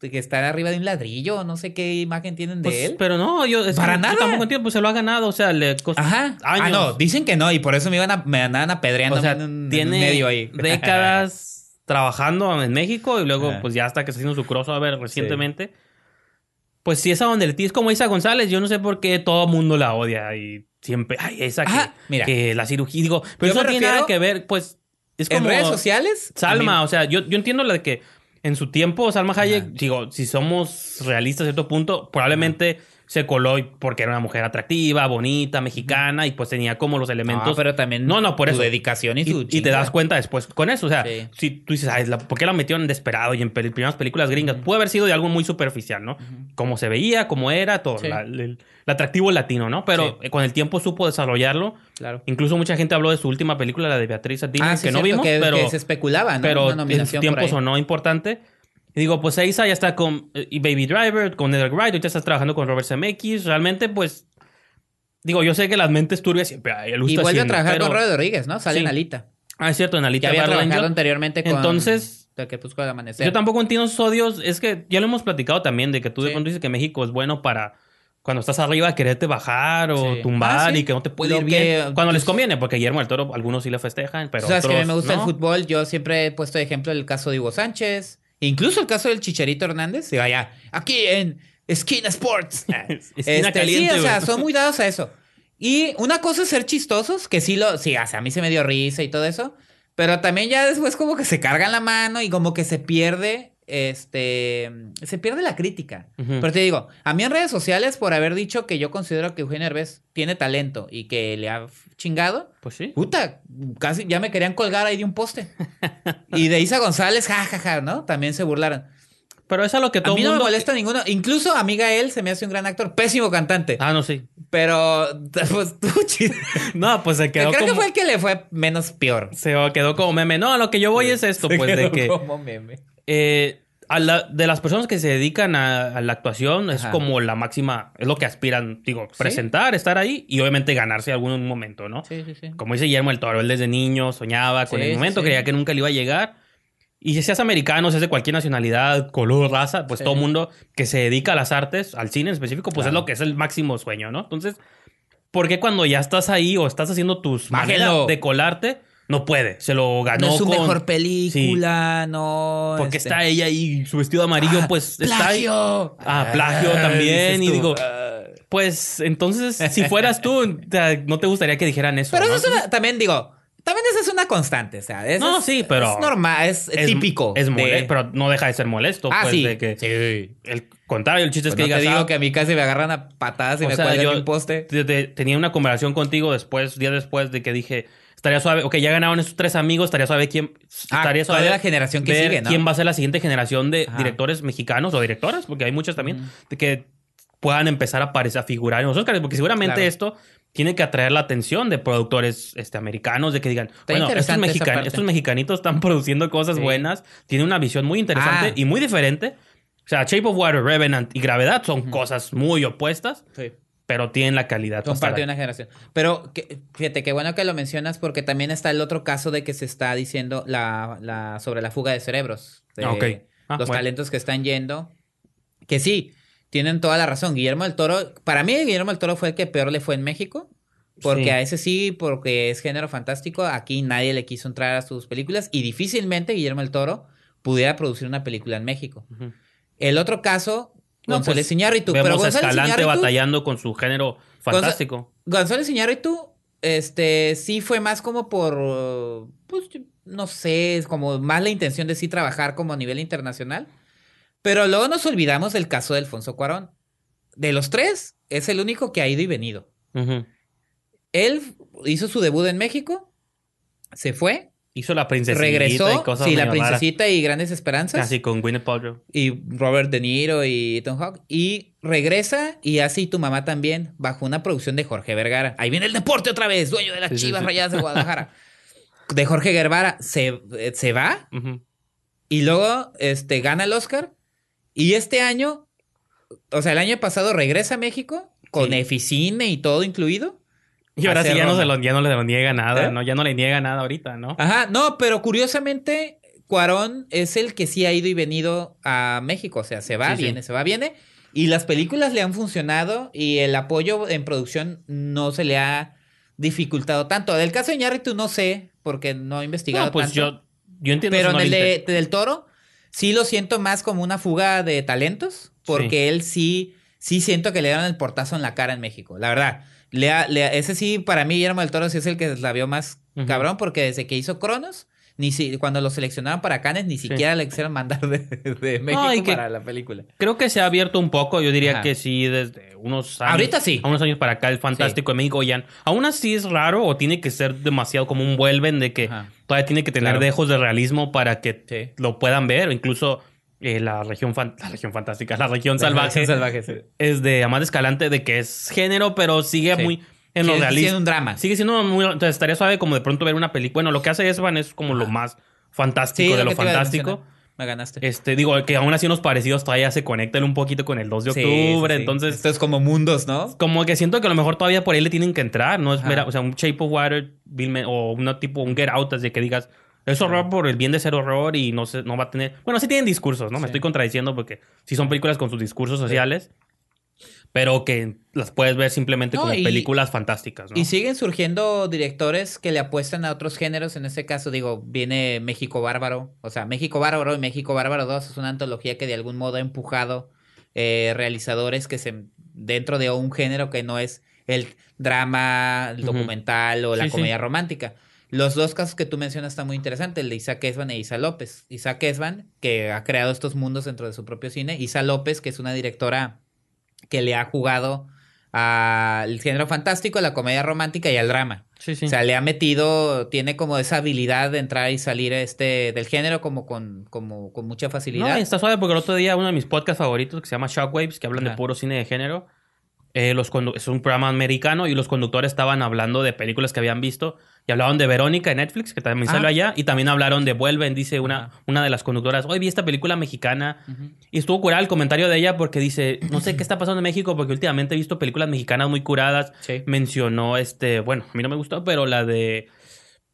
que está arriba de un ladrillo, no sé qué imagen tienen de pues, él. Pero no, yo para nada. tampoco entiendo, pues se lo ha ganado, o sea, le costó Ajá. años. Ah, no, dicen que no y por eso me iban a, me andaban apedreando o sea, tiene décadas trabajando en México y luego ah. pues ya hasta que está haciendo su ver recientemente pues sí, esa le es como Isa González. Yo no sé por qué todo mundo la odia y siempre, ay, esa que, que la cirugía. Digo, pero eso no tiene que ver, pues. ¿En redes sociales? Salma, o sea, yo, entiendo la de que en su tiempo, Salma Hayek, digo, si somos realistas a cierto punto, probablemente se coló porque era una mujer atractiva, bonita, mexicana y pues tenía como los ah, elementos. No, pero también. No, no, por su dedicación y, y su. Y, te das cuenta después con eso. O sea, si tú dices, la, ¿por qué la metieron en Desperado y en primeras películas gringas? Puede haber sido de algo muy superficial, ¿no? Como Cómo se veía, cómo era, todo. el, atractivo latino, ¿no? Pero con el tiempo supo desarrollarlo. Incluso mucha gente habló de su última película, la de Beatriz Adina, ah, que no vimos, que, pero. se especulaba, ¿no? Pero en tiempos tiempo no importante. Y digo, pues Isa ya está con eh, Baby Driver, con Edgar Wright, ahorita estás trabajando con Robert Zemeckis. Realmente, pues. Digo, yo sé que las mentes turbias siempre hay. y vuelve a trabajar con Rodríguez, ¿no? Sale en Alita. Ah, es cierto, en Alita. había trabajado anteriormente con. Entonces. Que pues, el amanecer. Yo tampoco entiendo esos odios. Es que ya lo hemos platicado también, de que tú de dices que México es bueno para cuando estás arriba quererte bajar o tumbar ah, y que no te puede ir bien. cuando les pues conviene, porque Guillermo del Toro, algunos sí le festejan, pero. O sea, otros, es que me gusta el fútbol. Yo siempre he puesto de ejemplo el caso de Hugo Sánchez. Incluso el caso del Chicherito Hernández se vaya aquí en Skin Sports. Este, o sea, son muy dados a eso. Y una cosa es ser chistosos, que sí lo, sí, a mí se me dio risa y todo eso, pero también ya después como que se cargan la mano y como que se pierde este, mm, se pierde la crítica. Pero te digo, a mí en redes sociales, por haber dicho que yo considero que Eugenio Herbes tiene talento y que le ha chingado, pues sí. Puta, casi ya me querían colgar ahí de un poste. y de Isa González, jajaja, ¿no? También se burlaron. Pero eso es lo que todo A mí no me molesta ninguno. Incluso amiga él se me hace un gran actor, pésimo cantante. Ah, no, sí. Pero, pues No, pues se quedó. Creo que fue el que le fue menos peor. Se quedó como meme. No, lo que yo voy es esto, pues de que. Como meme. Eh, de las personas que se dedican a, la actuación es como la máxima, es lo que aspiran, digo, presentar, estar ahí y obviamente ganarse algún momento, ¿no? Sí, sí, sí. Como dice Guillermo el Toro, él desde niño soñaba con el momento, creía que nunca le iba a llegar. Y si seas americano, seas de cualquier nacionalidad, color, raza, pues todo mundo que se dedica a las artes, al cine en específico, pues es lo que es el máximo sueño, ¿no? Entonces, ¿por qué cuando ya estás ahí o estás haciendo tus maneras de colarte? No puede, se lo ganó. No es su mejor película, no. Porque este. está ella ahí, su vestido amarillo, ah, pues plagio. está ah, ah, plagio también. Y digo, ah. pues entonces, si fueras tú, no te gustaría que dijeran eso. Pero eso es una... también digo, también esa es una constante, o sea, no, es, sí, pero es normal, es, típico. Es molesto, pero no deja de ser molesto. Ah, pues, sí. De que sí. El contrario, el chiste es pues que digo que a mí casi me agarran a patadas y me cuelgan un poste. tenía una conversación contigo después, días después de que dije, estaría suave, ok, ya ganaron esos tres amigos, estaría suave quién... Ah, estaría suave la generación que sigue, ¿Quién va a ser la siguiente generación de directores mexicanos o directoras? Porque hay muchas también, de que puedan empezar a aparecer, a figurar en los Oscars, porque seguramente esto tiene que atraer la atención de productores este, americanos, de que digan, bueno, estos, mexicanitos están produciendo cosas buenas, tienen una visión muy interesante ah. y muy diferente. O sea, Shape of Water, Revenant y Gravedad son cosas muy opuestas. Sí pero tienen la calidad. Son parte de una generación. Pero fíjate, qué bueno que lo mencionas porque también está el otro caso de que se está diciendo la, la sobre la fuga de cerebros. Ah, ah, los talentos que están yendo. Que sí, tienen toda la razón. Guillermo del Toro, para mí Guillermo del Toro fue el que peor le fue en México. Porque a ese sí, porque es género fantástico, aquí nadie le quiso entrar a sus películas y difícilmente Guillermo del Toro pudiera producir una película en México. El otro caso pues, González y tú, pero Escalante batallando con su género fantástico. González tú, este, sí fue más como por, pues, no sé, como más la intención de sí trabajar como a nivel internacional. Pero luego nos olvidamos del caso de Alfonso Cuarón. De los tres, es el único que ha ido y venido. Él hizo su debut en México, se fue, Hizo la princesita y cosas Sí, la princesita y Grandes Esperanzas. Casi con Gwyneth Paltrow. Y Robert De Niro y Tom Hawk. Y regresa y así tu mamá también, bajo una producción de Jorge Vergara. Ahí viene el deporte otra vez, dueño de las chivas rayadas de Guadalajara. de Jorge Vergara eh, se, va y luego este, gana el Oscar. Y este año, o sea, el año pasado regresa a México con Eficine y todo incluido. Y ahora sí ya no, le niega nada, ¿Eh? ¿no? Ya no le niega nada ahorita, ¿no? Ajá, no, pero curiosamente, Cuarón es el que sí ha ido y venido a México. O sea, se va, viene, se va, viene. Y las películas le han funcionado y el apoyo en producción no se le ha dificultado tanto. Del caso de tú no sé, porque no he investigado no, pues Yo, yo entiendo Pero en el del Toro sí lo siento más como una fuga de talentos, porque él sí, sí siento que le dieron el portazo en la cara en México, la verdad ese sí, para mí, Guillermo del Toro sí es el que la vio más cabrón, porque desde que hizo Cronos, ni si, cuando lo seleccionaban para canes ni siquiera le quisieron mandar de, México para la película. Creo que se ha abierto un poco, yo diría que sí, desde unos años. Ahorita sí. A unos años para acá, el Fantástico de México ya. Aún así es raro o tiene que ser demasiado como un vuelven de que todavía tiene que tener dejos de realismo para que lo puedan ver, o incluso eh, la, región región fantástica, la región salvaje, es de Amada Escalante, de que es género, pero sigue muy en lo realista. Sigue siendo un drama. Sigue siendo muy... Entonces estaría suave como de pronto ver una película. Bueno, lo que hace Esban es como lo más fantástico de lo, fantástico. Me ganaste. Este, digo, que aún así unos parecidos todavía se conectan un poquito con el 2 de octubre. entonces. Esto es como mundos, ¿no? Como que siento que a lo mejor todavía por ahí le tienen que entrar, ¿no? o sea, un Shape of Water o un tipo, un Get Out, así que digas, es horror por el bien de ser horror y no, se, no va a tener... Bueno, sí tienen discursos, ¿no? Me estoy contradiciendo porque si son películas con sus discursos sociales, pero que las puedes ver simplemente como películas fantásticas, ¿no? Y siguen surgiendo directores que le apuestan a otros géneros. En este caso, digo, viene México Bárbaro. O sea, México Bárbaro y México Bárbaro 2 es una antología que de algún modo ha empujado eh, realizadores que se... dentro de un género que no es el drama, el documental o la comedia romántica. Los dos casos que tú mencionas están muy interesantes, el de Isaac Esban e Isa López. Isaac Esban, que ha creado estos mundos dentro de su propio cine, Isa López, que es una directora que le ha jugado al género fantástico, a la comedia romántica y al drama. Sí, O sea, le ha metido, tiene como esa habilidad de entrar y salir este del género como con, mucha facilidad. No, está suave porque el otro día uno de mis podcasts favoritos que se llama Shockwaves, que hablan de puro cine de género, eh, los es un programa americano y los conductores estaban hablando de películas que habían visto y hablaron de Verónica en Netflix, que también salió ah. allá, y también hablaron de Vuelven, dice una, una de las conductoras, hoy vi esta película mexicana, y estuvo curada el comentario de ella porque dice, no sé qué está pasando en México porque últimamente he visto películas mexicanas muy curadas, mencionó este, bueno, a mí no me gustó, pero la de...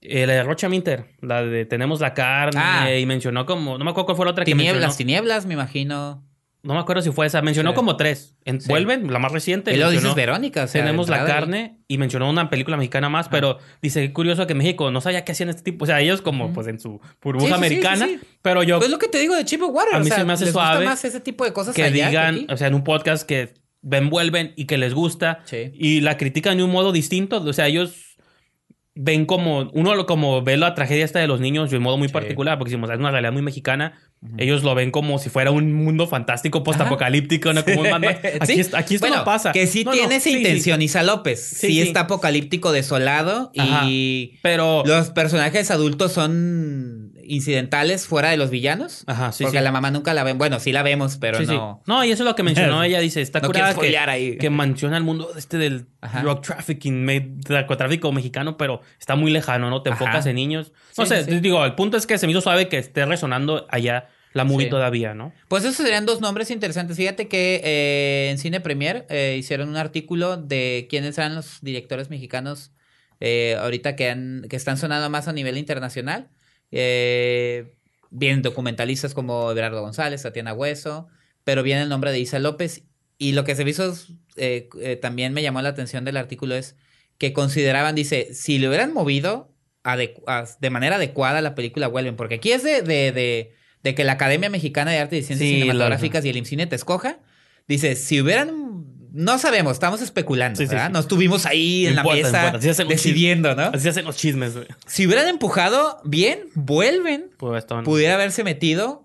Eh, la de Rocha Minter, la de Tenemos la carne, ah. y mencionó como, no me acuerdo cuál fue la otra que Tinieblas, tinieblas, me imagino. No me acuerdo si fue esa. Mencionó como tres. Vuelven, la más reciente. Y lo dices Verónica. tenemos la carne y mencionó una película mexicana más, pero dice, qué curioso que México no sabía qué hacían este tipo. O sea, ellos como pues en su burbuja americana. Pero yo... Es pues, lo que te digo de Chip Water. A mí se me hace suave. más ese tipo de cosas que allá digan, o sea, en un podcast que ven Vuelven y que les gusta. Y la critican de un modo distinto. O sea, ellos ven como uno como ve la tragedia esta de los niños de un modo muy particular porque si es una realidad muy mexicana ellos lo ven como si fuera un mundo fantástico postapocalíptico, ¿no? Como un Aquí, esto no pasa. Que sí tienes tiene esa intención, Isa López. Sí, está apocalíptico desolado y. Pero. Los personajes adultos son incidentales fuera de los villanos. Ajá, sí. Porque la mamá nunca la ven. Bueno, sí la vemos, pero no. No, y eso es lo que mencionó. Ella dice: está curada que, ahí. menciona el mundo este del drug trafficking, narcotráfico mexicano, pero está muy lejano, ¿no? Te enfocas en niños. No sé, digo, el punto es que se me hizo suave que esté resonando allá la movie todavía, ¿no? Pues esos serían dos nombres interesantes. Fíjate que eh, en Cine Premier eh, hicieron un artículo de quiénes eran los directores mexicanos eh, ahorita que, han, que están sonando más a nivel internacional. vienen documentalistas como Eduardo González, Tatiana Hueso, pero viene el nombre de Isa López. Y lo que se hizo también me llamó la atención del artículo es que consideraban, dice, si lo hubieran movido de manera adecuada la película vuelven, porque aquí es de de que la Academia Mexicana de Artes y Ciencias Cinematográficas y el IMCINE te escoja. Dice, si hubieran no sabemos, estamos especulando, ¿verdad? Sí, No estuvimos ahí en la mesa decidiendo, ¿no? Así hacen los chismes. Si hubieran empujado bien, vuelven. Pues, pudiera haberse metido.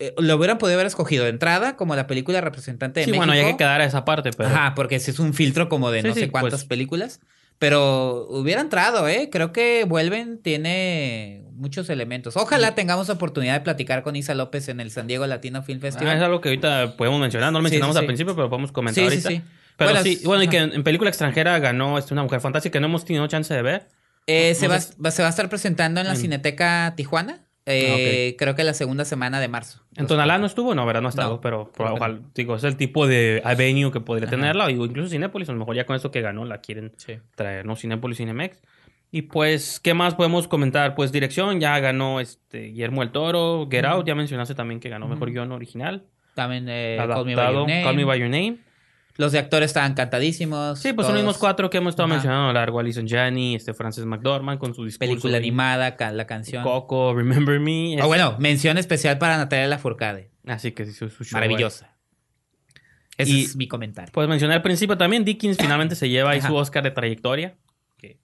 Eh, lo hubieran podido haber escogido de entrada como la película representante de México. Sí, bueno, ya que quedar a esa parte, pero... Ajá, porque ese es un filtro como de no sé cuántas pues. películas. Pero hubiera entrado, ¿eh? Creo que vuelven, tiene muchos elementos. Ojalá tengamos oportunidad de platicar con Isa López en el San Diego Latino Film ah, Festival. es algo que ahorita podemos mencionar, no lo mencionamos al principio, pero podemos comentar ahorita. Pero sí, bueno, y que en, película extranjera ganó Una Mujer Fantástica que no hemos tenido chance de ver. Eh, se, va, se va a estar presentando en la Cineteca Tijuana. Ah, eh, creo que la segunda semana de marzo. ¿En Tonalá no estuvo? No, ¿verdad? No ha estado, pero ojalá. Digo, es el tipo de avenue que podría tenerla. O incluso Cinépolis, a lo mejor ya con esto que ganó la quieren traernos traer, ¿no? Cinépolis, Cinemex. Y pues, ¿qué más podemos comentar? Pues dirección, ya ganó este Guillermo el Toro, Get Out, ya mencionaste también que ganó Mejor Guión Original. También eh, Call Me By Your Name. Los de actores estaban cantadísimos. Sí, pues son los mismos cuatro que hemos estado mencionando largo. Alison Janney, este Frances McDormand con su discurso. Película animada, la canción. Coco, Remember Me. Ah, este. bueno, mención especial para Natalia Lafourcade. Así ah, que sí. su Maravillosa. Eh. Ese es mi comentario. Pues mencioné al principio también, Dickens finalmente se lleva ahí su Oscar de trayectoria. Que,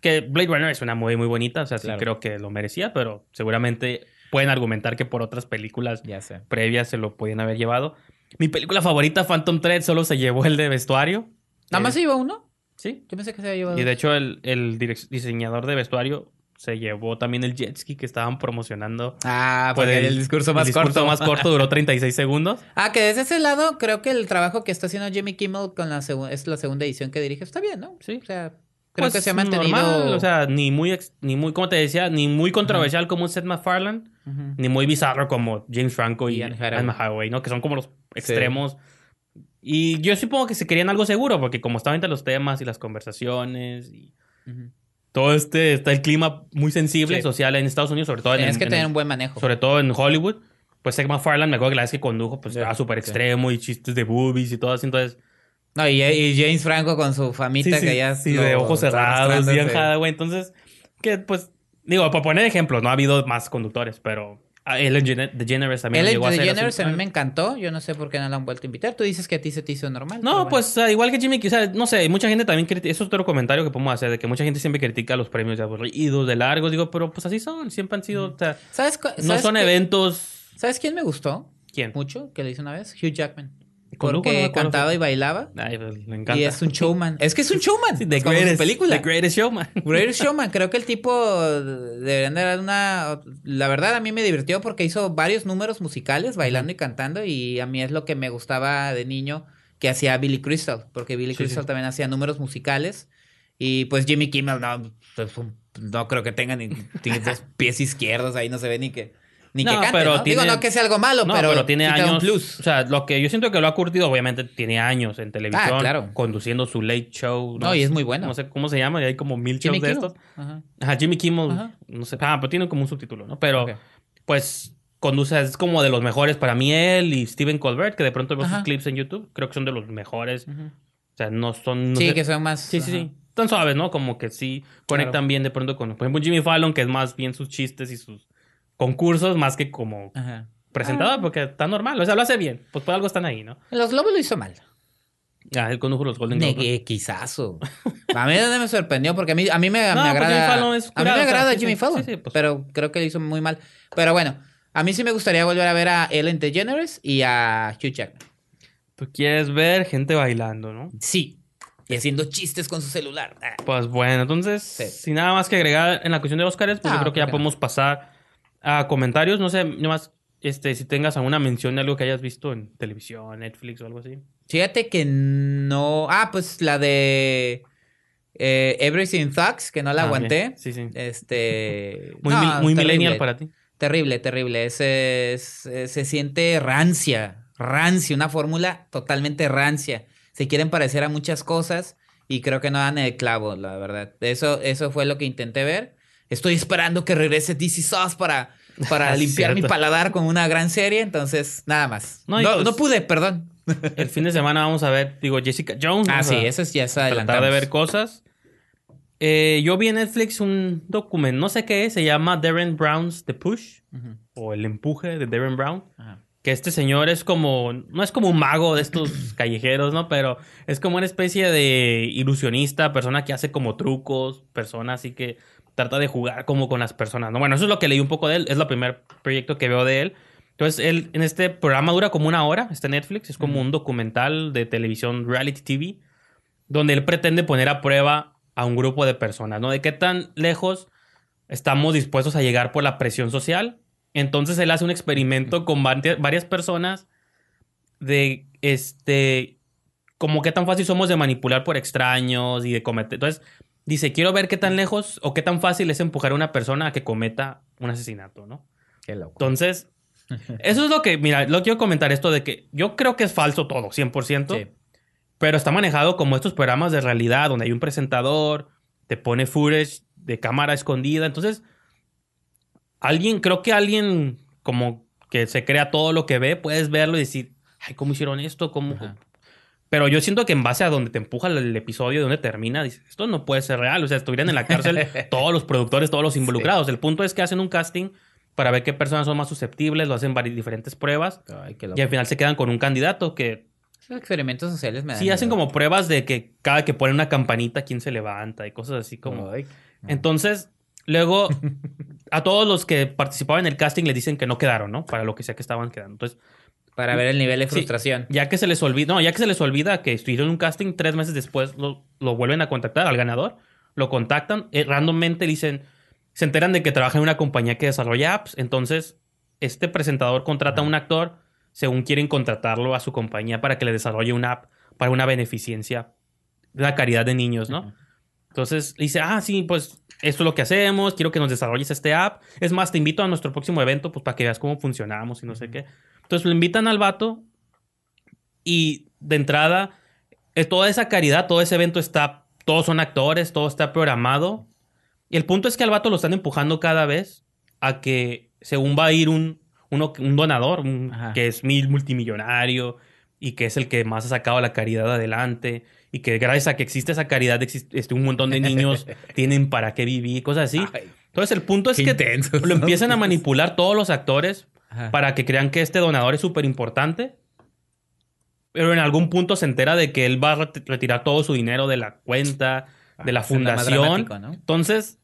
que, Blade Runner es una movie muy bonita, o sea, sí creo que lo merecía, pero seguramente pueden argumentar que por otras películas previas se lo podían haber llevado. Mi película favorita, Phantom Thread, solo se llevó el de vestuario. ¿Nada más eh, se llevó uno? Sí. Yo pensé que se había llevado. Y de hecho, el, diseñador de vestuario se llevó también el jet ski que estaban promocionando. Ah, pues el, discurso más corto. más corto duró 36 segundos. Ah, que desde ese lado creo que el trabajo que está haciendo Jimmy Kimmel con la es la segunda edición que dirige está bien, ¿no? Sí. O sea, creo pues, que se ha mantenido o sea, ni muy ni muy como te decía, ni muy controversial como Seth MacFarlane ni muy bizarro como James Franco y, Anne ¿no? Que son como los extremos. Y yo supongo que se querían algo seguro, porque como estaban entre los temas y las conversaciones y todo este, está el clima muy sensible social en Estados Unidos, sobre todo en... Tienes que tener un buen manejo. Sobre todo en Hollywood. Pues Seth Farland, me acuerdo que la vez que condujo, pues era súper extremo y chistes de boobies y todo así, entonces... No, y, James Franco con su famita que ya... Sí, de ojos cerrados, bien güey. Entonces, que pues Digo, por poner ejemplos, no ha habido más conductores, pero Ellen DeGeneres también Ellen llegó a hacer DeGeneres a mí me encantó. Yo no sé por qué no la han vuelto a invitar. Tú dices que a ti se te hizo normal. No, pues igual que Jimmy, o sea, no sé, mucha gente también Eso es otro comentario que podemos hacer, de que mucha gente siempre critica los premios de aburridos, de largos. Digo, pero pues así son. Siempre han sido... O sea, ¿Sabes no son eventos... ¿Sabes quién me gustó? ¿Quién? Mucho, que le hice una vez. Hugh Jackman. Porque cantaba y bailaba. Pues, y es un showman. es que es un showman. De greatest, Greatest Showman. greatest Showman. Creo que el tipo debería dar una. La verdad, a mí me divirtió porque hizo varios números musicales bailando y cantando. Y a mí es lo que me gustaba de niño que hacía Billy Crystal. Porque Billy Crystal también hacía números musicales. Y pues Jimmy Kimmel, no, pues, creo que tenga ni, dos pies izquierdos ahí, no se ve ni que. Ni que pero ¿no? Digo, no que sea algo malo, pero, tiene años. Plus. O sea, lo que yo siento que lo ha curtido, obviamente, tiene años en ah, televisión. Ah, claro. Conduciendo su late show. No, y es muy bueno. No sé cómo se llama, y hay como mil shows de estos. Jimmy Kimmel. No sé. Ah, pero tiene como un subtítulo, ¿no? Pero, pues, conduce, es como de los mejores para mí él y Steven Colbert, que de pronto veo sus clips en YouTube. Creo que son de los mejores. O sea, no son. sí, que son más. Sí, sí, sí tan suaves, ¿no? Como que sí conectan bien de pronto con, por ejemplo, Jimmy Fallon, que es más bien sus chistes y sus concursos más que como presentador, ah. porque está normal. O sea, lo hace bien. Pues por pues, algo están ahí, ¿no? Los Globos lo hizo mal. Ah, él condujo los Golden Globes. quizás eh, quizazo. a mí me sorprendió porque a mí, a mí me, pues, agrada. Jimmy es a mí me agrada Jimmy Fallon, pues. pero creo que lo hizo muy mal. Pero bueno, a mí sí me gustaría volver a ver a Ellen DeGeneres y a Hugh Jackman. Tú quieres ver gente bailando, ¿no? Sí. Y haciendo chistes con su celular. Ah. Pues bueno, entonces, sin nada más que agregar en la cuestión de Oscars, pues yo ah, creo que ya podemos pasar a comentarios, no sé, nomás este, si tengas alguna mención de algo que hayas visto en televisión, Netflix o algo así. Fíjate que no. Ah, pues la de eh, Everything Thugs, que no la ah, aguanté. Sí, sí. Este. muy, millennial para ti. Terrible, terrible. Eh, se siente rancia, rancia, una fórmula totalmente rancia. Se quieren parecer a muchas cosas y creo que no dan el clavo, la verdad. Eso, eso fue lo que intenté ver estoy esperando que regrese DC Sauce para, para ah, limpiar mi paladar con una gran serie. Entonces, nada más. Pues no, pude, perdón. El fin de semana vamos a ver, digo, Jessica Jones. Ah, sí, eso es ya se Tratar de ver cosas. Eh, yo vi en Netflix un documento, no sé qué es, se llama Darren Brown's The Push, o El Empuje de Darren Brown. Que este señor es como, no es como un mago de estos callejeros, ¿no? Pero es como una especie de ilusionista, persona que hace como trucos, persona así que trata de jugar como con las personas. ¿no? Bueno, eso es lo que leí un poco de él, es el primer proyecto que veo de él. Entonces, él en este programa dura como una hora, este Netflix, es como un documental de televisión, reality TV, donde él pretende poner a prueba a un grupo de personas, ¿no? De qué tan lejos estamos dispuestos a llegar por la presión social. Entonces, él hace un experimento con varias personas de, este, como qué tan fácil somos de manipular por extraños y de cometer. Entonces, Dice, quiero ver qué tan lejos o qué tan fácil es empujar a una persona a que cometa un asesinato, ¿no? Qué Entonces, eso es lo que, mira, lo quiero comentar esto de que yo creo que es falso todo, 100%, sí. pero está manejado como estos programas de realidad donde hay un presentador, te pone footage de cámara escondida, entonces, alguien, creo que alguien como que se crea todo lo que ve, puedes verlo y decir, ay, ¿cómo hicieron esto? ¿Cómo? Pero yo siento que en base a donde te empuja el, episodio, de donde termina, esto no puede ser real. O sea, estuvieran en la cárcel todos los productores, todos los involucrados. El punto es que hacen un casting para ver qué personas son más susceptibles, lo hacen varias diferentes pruebas. y al final se quedan con un candidato que... Esos experimentos sociales me dan Sí, hacen como pruebas de que cada que ponen una campanita, quién se levanta y cosas así como... Entonces, luego, a todos los que participaban en el casting les dicen que no quedaron, ¿no? Para lo que sea que estaban quedando. Entonces para ver el nivel de frustración. ya que se les olvida, no, ya que se les olvida que estuvieron en un casting, tres meses después lo, vuelven a contactar al ganador, lo contactan, eh, randommente dicen, se enteran de que trabaja en una compañía que desarrolla apps, entonces este presentador contrata a un actor según quieren contratarlo a su compañía para que le desarrolle una app para una beneficencia, la caridad de niños, ¿no? Entonces dice, ah, sí, pues esto es lo que hacemos, quiero que nos desarrolles este app. Es más, te invito a nuestro próximo evento, pues para que veas cómo funcionamos y no sé qué. Entonces lo invitan al vato y de entrada, es toda esa caridad, todo ese evento está, todos son actores, todo está programado. Y el punto es que al vato lo están empujando cada vez a que, según va a ir un, un donador, que es mil multimillonario y que es el que más ha sacado la caridad adelante y que gracias a que existe esa caridad, este, un montón de niños tienen para qué vivir, cosas así. Entonces el punto es que lo empiezan a manipular todos los actores para que crean que este donador es súper importante. Pero en algún punto se entera de que él va a retirar todo su dinero de la cuenta, de la ah, fundación. Entonces,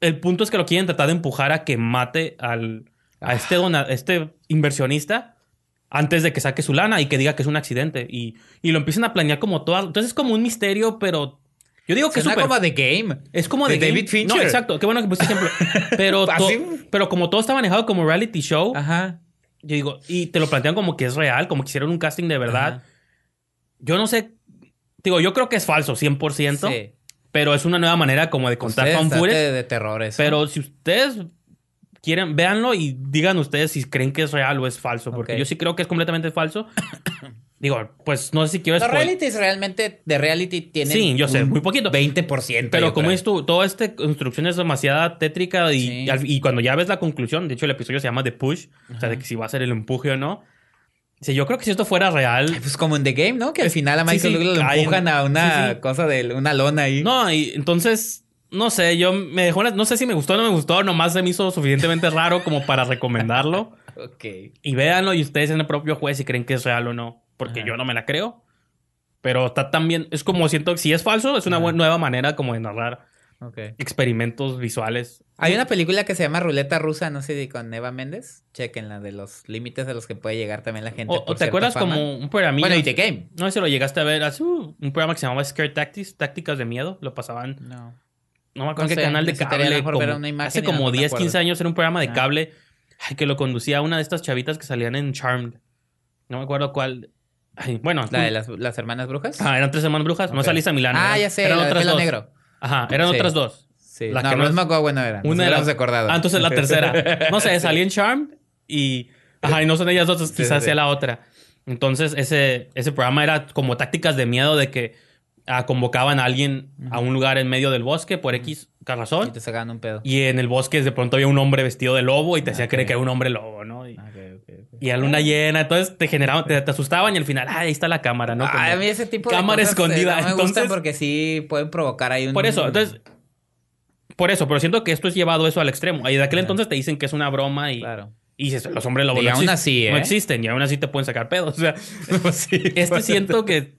el punto es que lo quieren tratar de empujar a que mate al, a este, ah. dona este inversionista antes de que saque su lana y que diga que es un accidente. Y, y lo empiezan a planear como todo. Entonces es como un misterio, pero yo digo que es como de Game. Es como de, David Fincher. No, exacto. Qué bueno que pusiste ejemplo. Pero, pero como todo está manejado como reality show, yo digo, y te lo plantean como que es real, como que hicieron un casting de verdad. Yo no sé. Digo, yo creo que es falso, 100%. Pero es una nueva manera como de contar fan de, de terrores. Pero si ustedes quieren, véanlo y digan ustedes si creen que es real o es falso. Porque yo sí creo que es completamente falso. Digo, pues no sé si quiero... Los reality es realmente de reality tiene Sí, yo sé, muy poquito. 20%. Pero como es tú, toda esta construcción es demasiado tétrica y, y, cuando ya ves la conclusión, de hecho el episodio se llama The Push, o sea, de que si va a ser el empuje o no. Sí, yo creo que si esto fuera real. pues como en The Game, ¿no? Que al final a Michael Douglas lo empujan a una cosa de una lona ahí. No, y entonces, no sé, yo me dejó una... No sé si me gustó o no me gustó, nomás se me hizo suficientemente raro como para recomendarlo. ok. Y véanlo y ustedes en el propio juez si creen que es real o no porque yo no me la creo. Pero está también, es como siento que si es falso, es una nueva manera como de narrar experimentos visuales. Hay una película que se llama Ruleta Rusa, no sé si con Eva Méndez. Chequenla, de los límites a los que puede llegar también la gente. O, te acuerdas como un programa. Bueno, y Game. No sé lo llegaste a ver. Hace un programa que se llamaba Scare Tactics, Tácticas de Miedo. Lo pasaban. No. No me acuerdo qué canal de cable. Como, hace como 10, 15 años era un programa de ah. cable que lo conducía una de estas chavitas que salían en Charmed. No me acuerdo cuál bueno. ¿La de las, hermanas brujas? Ah, eran tres hermanas brujas. No salís a Milán. Ah, ya sé. Eran la otras dos. negro. Ajá, eran otras dos. Sí. no, que no, es Una de las recordadas. Ah, entonces la tercera. No sé, es Alien Charm y. Ajá, y no son ellas dos, quizás sea la otra. Entonces, ese, ese programa era como tácticas de miedo de que ah, convocaban a alguien a un lugar en medio del bosque por X razón. Y te sacaban un pedo. Y en el bosque de pronto había un hombre vestido de lobo y te ah, hacía creer que era un hombre lobo, ¿no? Y, ah, y a luna llena, entonces te generaban, te, asustaban y al final, ah, ahí está la cámara, ¿no? a mí ese tipo de cámara eh, escondida. me entonces, porque sí pueden provocar ahí un. Por eso, entonces. Por eso, pero siento que esto es llevado eso al extremo. ahí de aquel entonces te dicen que es una broma y. Claro. Y los hombres lo y aún así, no ¿eh? existen y aún así te pueden sacar pedos. O sea, sí, este siento que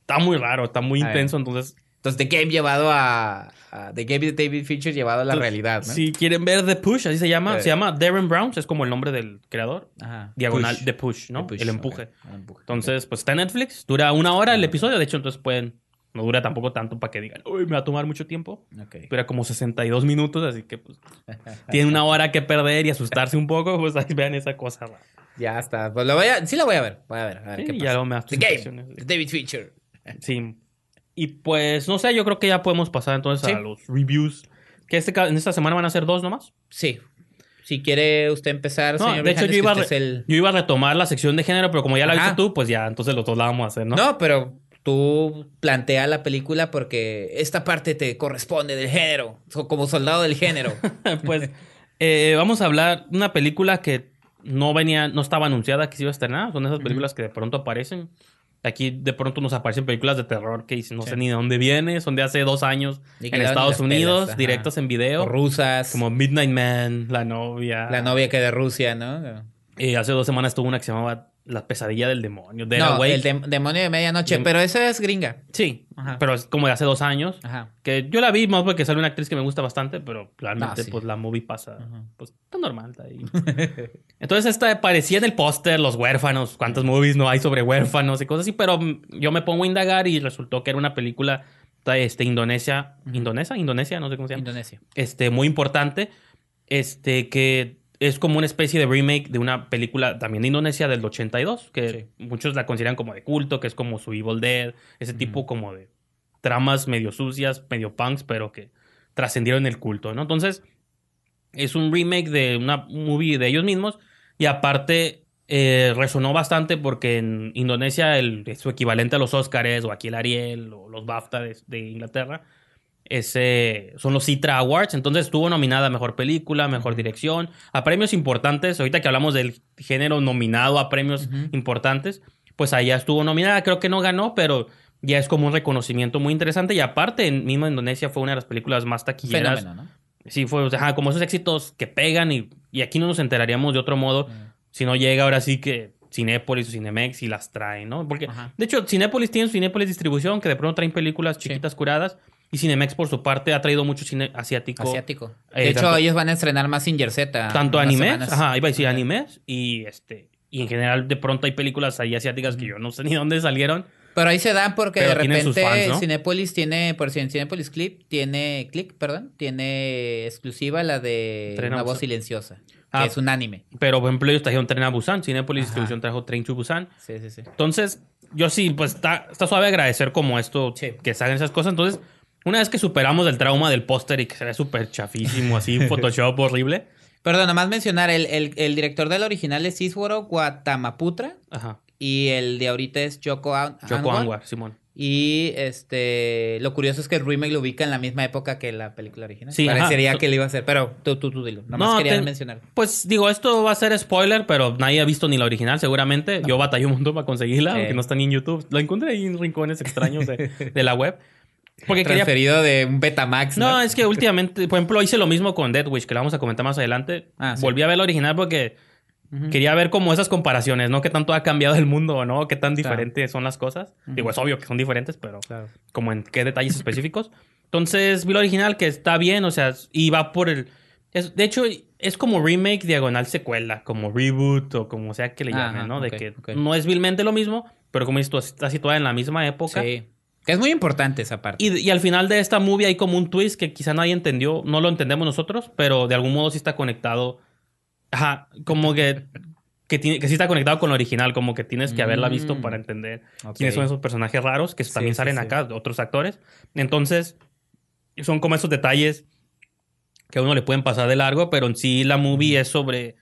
está muy raro, está muy intenso, entonces entonces, The Game llevado a, The Game de David Feature llevado a la realidad, ¿no? Si quieren ver The Push, así se llama. Eh. Se llama Darren Brown, es como el nombre del creador. Ajá. Diagonal The Push, ¿no? el, empuje. Entonces, pues está en Netflix. Dura una hora el episodio. De hecho, entonces pueden no dura tampoco tanto para que digan, uy, me va a tomar mucho tiempo. Dura como 62 minutos, así que pues tiene una hora que perder y asustarse un poco, pues ahí vean esa cosa. Ya está. Pues lo voy a, sí la voy a ver. Voy a ver, a ver sí, Ya lo me The Game, David Feature. Sí. Y pues, no sé, yo creo que ya podemos pasar entonces a los reviews. Que este, en esta semana van a ser dos nomás. Sí. Si quiere usted empezar, no, De hecho, yo, iba a retomar la sección de género, pero como ya la viste tú, pues ya, entonces los dos la vamos a hacer, ¿no? No, pero tú plantea la película porque esta parte te corresponde del género, como soldado del género. pues eh, vamos a hablar una película que no venía, no estaba anunciada que se iba a estrenar. Son esas películas que de pronto aparecen. Aquí de pronto nos aparecen películas de terror que no sé ni de dónde viene, son de hace dos años en Estados Unidos, directos en video. rusas. Como Midnight Man, La novia. La novia que de Rusia, ¿no? Y eh, hace dos semanas tuvo una que se llamaba la pesadilla del demonio. De no, el demonio de medianoche, pero esa es gringa. Sí, pero es como de hace dos años. Que yo la vi más porque sale una actriz que me gusta bastante, pero claramente ah, pues la movie pasa. Pues está normal. Entonces esta parecía en el póster los huérfanos. ¿Cuántos movies no hay sobre huérfanos y cosas así? Pero yo me pongo a indagar y resultó que era una película este, Indonesia. indonesia Indonesia, no sé cómo se llama. Indonesia. Este, muy importante. Este, que es como una especie de remake de una película también de Indonesia del 82, que muchos la consideran como de culto, que es como su Evil Dead, ese tipo como de tramas medio sucias, medio punks, pero que trascendieron el culto, ¿no? Entonces, es un remake de una movie de ellos mismos y aparte eh, resonó bastante porque en Indonesia el, su equivalente a los Oscars o aquí el Ariel o los BAFTA de Inglaterra ese son los Citra Awards, entonces estuvo nominada a mejor película, mejor dirección, a premios importantes, ahorita que hablamos del género nominado a premios importantes, pues allá estuvo nominada, creo que no ganó, pero ya es como un reconocimiento muy interesante y aparte en mismo Indonesia fue una de las películas más taquilleras. Sí, fue, como esos éxitos que pegan y, aquí no nos enteraríamos de otro modo si no llega ahora sí que Cinépolis o Cinemex y las traen, ¿no? Porque, de hecho, Cinépolis tiene Cinépolis Distribución, que de pronto traen películas chiquitas curadas. Y Cinemex, por su parte, ha traído mucho cine asiático. Asiático. Eh, de hecho, ellos van a estrenar más sin Z. Tanto animes, ajá, iba a decir animes. Y, este, y en general, de pronto hay películas ahí asiáticas que yo no sé ni dónde salieron. Pero ahí se dan porque de repente Cinepolis tiene, por si en Cinepolis Clip tiene, Click, perdón, tiene exclusiva la de Una voz silenciosa, ah, es un anime. Pero por ejemplo ellos trajeron Tren a Busan, Cinepolis Distribución trajo Train to Busan. Sí, sí, sí. Entonces, yo sí, pues está, está suave agradecer como esto, que salgan esas cosas. Entonces, una vez que superamos el trauma del póster y que se ve súper chafísimo, así, Photoshop horrible. Perdón, más mencionar, el, el, director del original es Iswaro Guatamaputra. Ajá. Y el de ahorita es Joko Anwar. Joko Anwar. Simón. Y este lo curioso es que el remake lo ubica en la misma época que la película original. Sí, Parecería que lo iba a hacer, pero tú, tú, tú dilo. Nomás no, quería mencionar. Pues digo, esto va a ser spoiler, pero nadie ha visto ni la original, seguramente. Yo batallé un montón para conseguirla, aunque no está ni en YouTube. La encontré ahí en rincones extraños de, de la web. Porque transferido de un Betamax. No, ¿no? es que últimamente, por ejemplo, hice lo mismo con Dead Wish, que lo vamos a comentar más adelante. Ah, Volví a ver el original porque quería ver como esas comparaciones, ¿no? Qué tanto ha cambiado el mundo o no, qué tan diferentes son las cosas. Digo, es obvio que son diferentes, pero como en qué detalles específicos. Entonces, vi el original que está bien, o sea, y va por el... de hecho, es como remake diagonal secuela, como reboot o como sea que le llamen, ¿no? de que no es vilmente lo mismo, pero como esto está situada en la misma época. Sí. Que es muy importante esa parte. Y, al final de esta movie hay como un twist que quizá nadie entendió, no lo entendemos nosotros, pero de algún modo sí está conectado. Ajá, como que, que, tiene, que sí está conectado con lo original, como que tienes que haberla visto mm. para entender quiénes son esos personajes raros que también salen acá, otros actores. Entonces, son como esos detalles que a uno le pueden pasar de largo, pero en sí la movie mm. es sobre.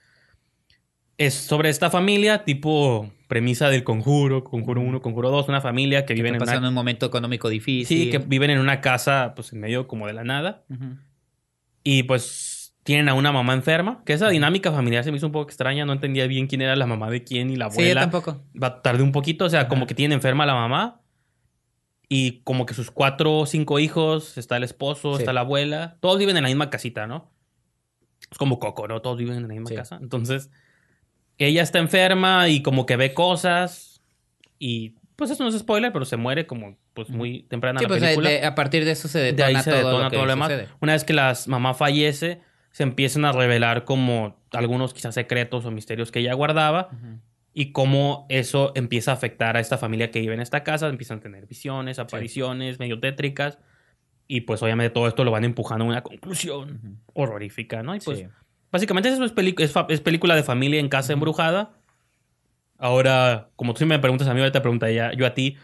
Es sobre esta familia, tipo premisa del conjuro, conjuro uno, conjuro dos. una familia que, vive en pasando un momento económico difícil. Sí, que viven en una casa pues en medio como de la nada. Y pues tienen a una mamá enferma, que esa dinámica familiar se me hizo un poco extraña, no entendía bien quién era la mamá de quién y la abuela. Sí, tampoco. Va tardé un poquito, o sea, como que tienen enferma la mamá y como que sus cuatro o cinco hijos, está el esposo, está la abuela, todos viven en la misma casita, ¿no? Es como Coco, ¿no? Todos viven en la misma casa. Entonces, ella está enferma y como que ve cosas y pues eso no es spoiler, pero se muere como pues muy temprana la pues, película. a partir de eso se detona, todo, lo Una vez que la mamá fallece, se empiezan a revelar como algunos quizás secretos o misterios que ella guardaba y cómo eso empieza a afectar a esta familia que vive en esta casa, empiezan a tener visiones, apariciones medio tétricas y pues obviamente todo esto lo van empujando a una conclusión horrorífica, ¿no? Y pues sí. Básicamente eso es, es, película de familia en casa embrujada. Ahora, como tú me preguntas a mí, ahora te preguntaría yo a ti.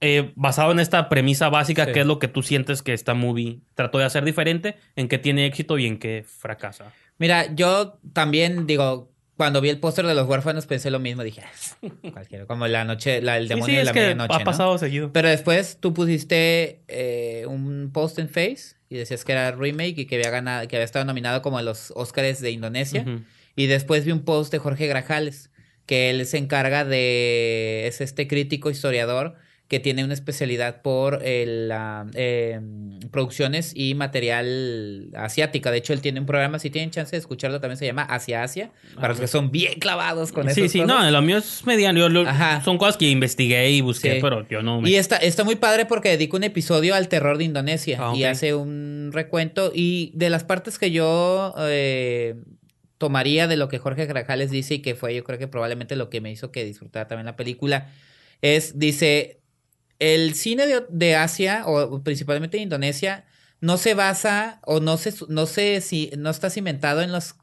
Eh, basado en esta premisa básica, ¿qué es lo que tú sientes que esta movie trató de hacer diferente? ¿En qué tiene éxito y en qué fracasa? Mira, yo también digo, cuando vi el póster de los huérfanos pensé lo mismo, dije, ah, cualquiera, como la noche, el demonio de la medianoche. Ha pasado seguido. Pero después tú pusiste eh, un post en Face y decías que era remake y que había ganado, que había estado nominado como a los Oscars de Indonesia. Y después vi un post de Jorge Grajales, que él se encarga de, es este crítico historiador que tiene una especialidad por ah, em, producciones y material asiática. De hecho, él tiene un programa, si tienen chance de escucharlo, también se llama asia Asia, para los ah, que son bien clavados con eso. Sí, sí, no, lo mío es mediano. son cosas que investigué y busqué, pero yo no Y está, está muy padre porque dedico un episodio al terror de Indonesia ah, y hace un recuento. Y de las partes que yo... Eh, tomaría de lo que Jorge Grajales dice y que fue yo creo que probablemente lo que me hizo que disfrutara también la película es, dice, el cine de, Asia, o principalmente de Indonesia, no se basa o no se, no se, si, no está cimentado en las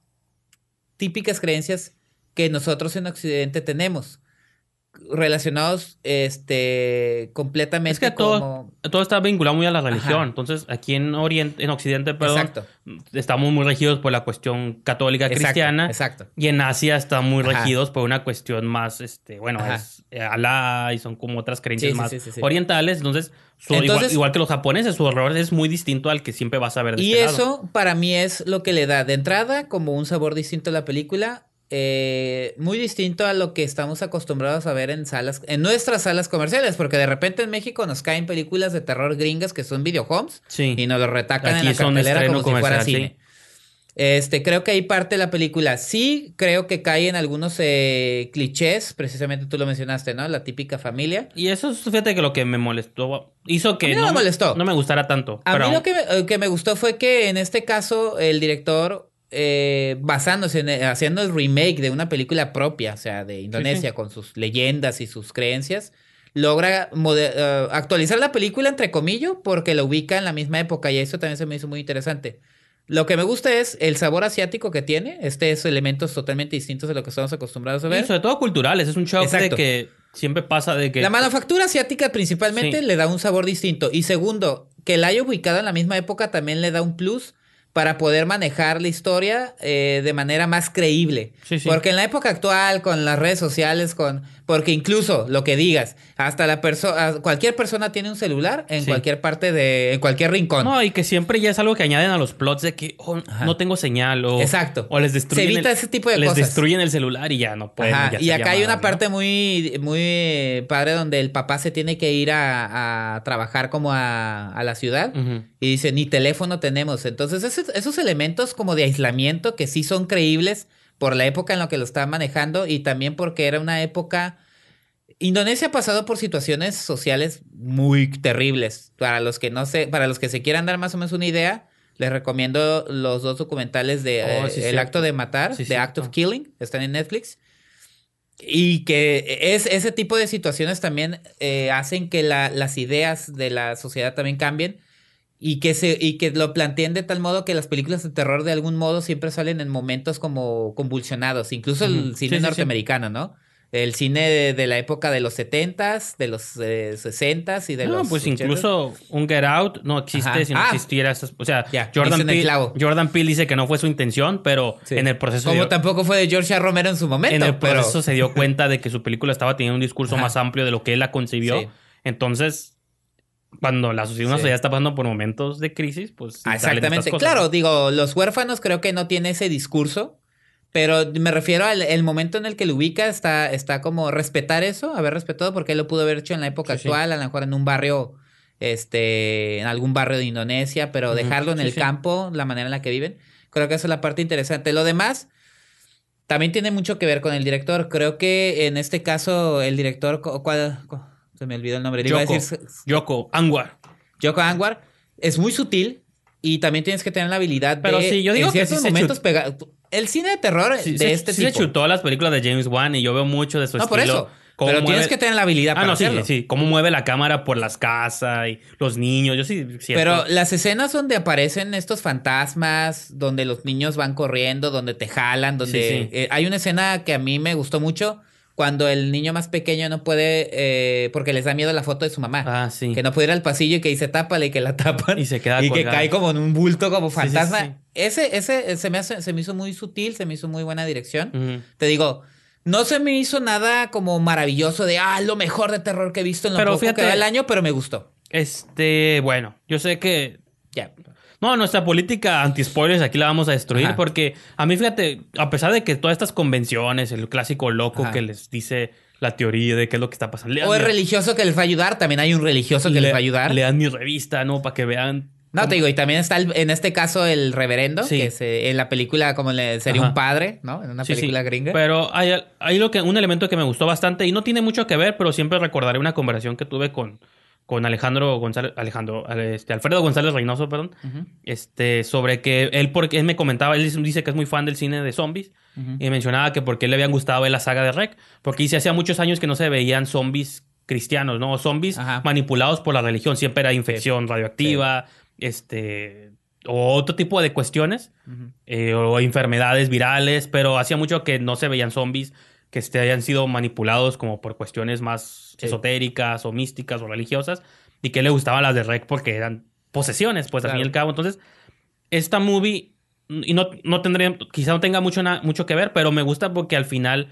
típicas creencias que nosotros en Occidente tenemos relacionados este completamente es que todo, todo está vinculado muy a la religión entonces aquí en Oriente en Occidente perdón estamos muy regidos por la cuestión católica cristiana exacto y en Asia están muy regidos por una cuestión más este bueno es eh, Alá y son como otras creencias más orientales entonces, igual, que los japoneses su horror es muy distinto al que siempre vas a ver y este eso para mí es lo que le da de entrada como un sabor distinto a la película eh, muy distinto a lo que estamos acostumbrados a ver en salas, en nuestras salas comerciales, porque de repente en México nos caen películas de terror gringas que son videohomes sí. y nos lo retacan en la cartelera como si fuera cine. Este, creo que ahí parte de la película. Sí, creo que cae en algunos eh, clichés, precisamente tú lo mencionaste, ¿no? La típica familia. Y eso fíjate que lo que me molestó, hizo que... no, me molestó. No me gustara tanto. A mí lo que eh, que me gustó fue que en este caso el director eh, basándose en, eh, haciendo el remake de una película propia, o sea, de Indonesia, con sus leyendas y sus creencias, logra eh, actualizar la película, entre comillas, porque la ubica en la misma época y eso también se me hizo muy interesante. Lo que me gusta es el sabor asiático que tiene, este es elementos totalmente distintos de lo que estamos acostumbrados a ver. Y sobre todo culturales, es un show de que siempre pasa de que... La manufactura asiática principalmente le da un sabor distinto y segundo, que la haya ubicado en la misma época también le da un plus para poder manejar la historia eh, de manera más creíble. Porque en la época actual, con las redes sociales, con porque incluso lo que digas, hasta la persona, cualquier persona tiene un celular en cualquier parte de, en cualquier rincón. No, y que siempre ya es algo que añaden a los plots de que oh, no tengo señal o. Exacto. O les destruyen. Se el, ese tipo de Les destruyen el celular y ya no pueden. y acá hay una parte muy, muy padre donde el papá se tiene que ir a, trabajar como a, la ciudad y dice, ni teléfono tenemos. Entonces, esos, esos elementos como de aislamiento que sí son creíbles por la época en la que lo estaba manejando y también porque era una época... Indonesia ha pasado por situaciones sociales muy terribles. Para los que no se, para los que se quieran dar más o menos una idea, les recomiendo los dos documentales de oh, eh, El acto de matar, de The Act of Killing, están en Netflix. Y que es, ese tipo de situaciones también eh, hacen que las ideas de la sociedad también cambien y que, se, y que lo planteen de tal modo que las películas de terror de algún modo siempre salen en momentos como convulsionados, incluso el cine norteamericano, ¿no? El cine de, la época de los setentas, de los eh, sesentas y de los. No, pues incluso un Get Out no existe si no ah. existiera. Esas, o sea, Jordan, Peele, Jordan Peele dice que no fue su intención, pero en el proceso. Como tampoco fue de George Romero en su momento. En el proceso se dio cuenta de que su película estaba teniendo un discurso más amplio de lo que él la concibió. Entonces, cuando la sociedad, ya está pasando por momentos de crisis, pues... Ah, exactamente. claro, digo, los huérfanos creo que no tiene ese discurso, pero me refiero al el momento en el que lo ubica, está, está como respetar eso, haber respetado, porque él lo pudo haber hecho en la época actual, a lo mejor en un barrio, este, en algún barrio de Indonesia, pero dejarlo en el campo, la manera en la que viven, creo que esa es la parte interesante. Lo demás... También tiene mucho que ver con el director. Creo que en este caso el director, ¿cuál, se me olvidó el nombre. Yo Yoko, decir, es muy sutil y también tienes que tener la habilidad Pero sí, yo digo que esos momentos pegados. El cine de terror de este sí se chutó las películas de James Wan y yo veo mucho de su no, por eso. pero tienes que tener la habilidad ah, no, Sí, sí, cómo mueve la cámara por las casas y los niños. Yo sí. Pero las escenas donde aparecen estos fantasmas, donde los niños van corriendo, donde te jalan, donde eh, hay una escena que a mí me gustó mucho cuando el niño más pequeño no puede, eh, porque les da miedo la foto de su mamá. Ah, Que no puede ir al pasillo y que dice tapa y que la tapan. Y se queda Y que cae como en un bulto, como fantasma. ese, ese eh, se me, se me hizo muy sutil, se me hizo muy buena dirección. Te digo, no se me hizo nada como maravilloso de, ah, lo mejor de terror que he visto en lo pero poco el año, pero me gustó. Este, bueno, yo sé que no, nuestra política anti-spoilers aquí la vamos a destruir porque a mí, fíjate, a pesar de que todas estas convenciones, el clásico loco que les dice la teoría de qué es lo que está pasando. O el religioso que les va a ayudar, también hay un religioso que les va a ayudar. Lean mi revista, ¿no? Para que vean. No, te digo, y también está en este caso el reverendo, que eh, en la película como le, sería un padre, ¿no? En una película gringa. Pero hay, lo que, un elemento que me gustó bastante y no tiene mucho que ver, pero siempre recordaré una conversación que tuve con, con Alejandro González, Alejandro, este, Alfredo González Reynoso, perdón, este, sobre que él, porque él me comentaba, él dice que es muy fan del cine de zombies, y mencionaba que porque le habían gustado ver la saga de Rec, porque dice hacía muchos años que no se veían zombies cristianos, ¿no? Zombies manipulados por la religión, siempre era infección radioactiva, este, o otro tipo de cuestiones, eh, o enfermedades virales, pero hacía mucho que no se veían zombies que este, hayan sido manipulados como por cuestiones más esotéricas o místicas o religiosas y que le gustaban las de Rec porque eran posesiones, pues al fin y al cabo. Entonces, esta movie, y no, no quizá no tenga mucho, mucho que ver, pero me gusta porque al final,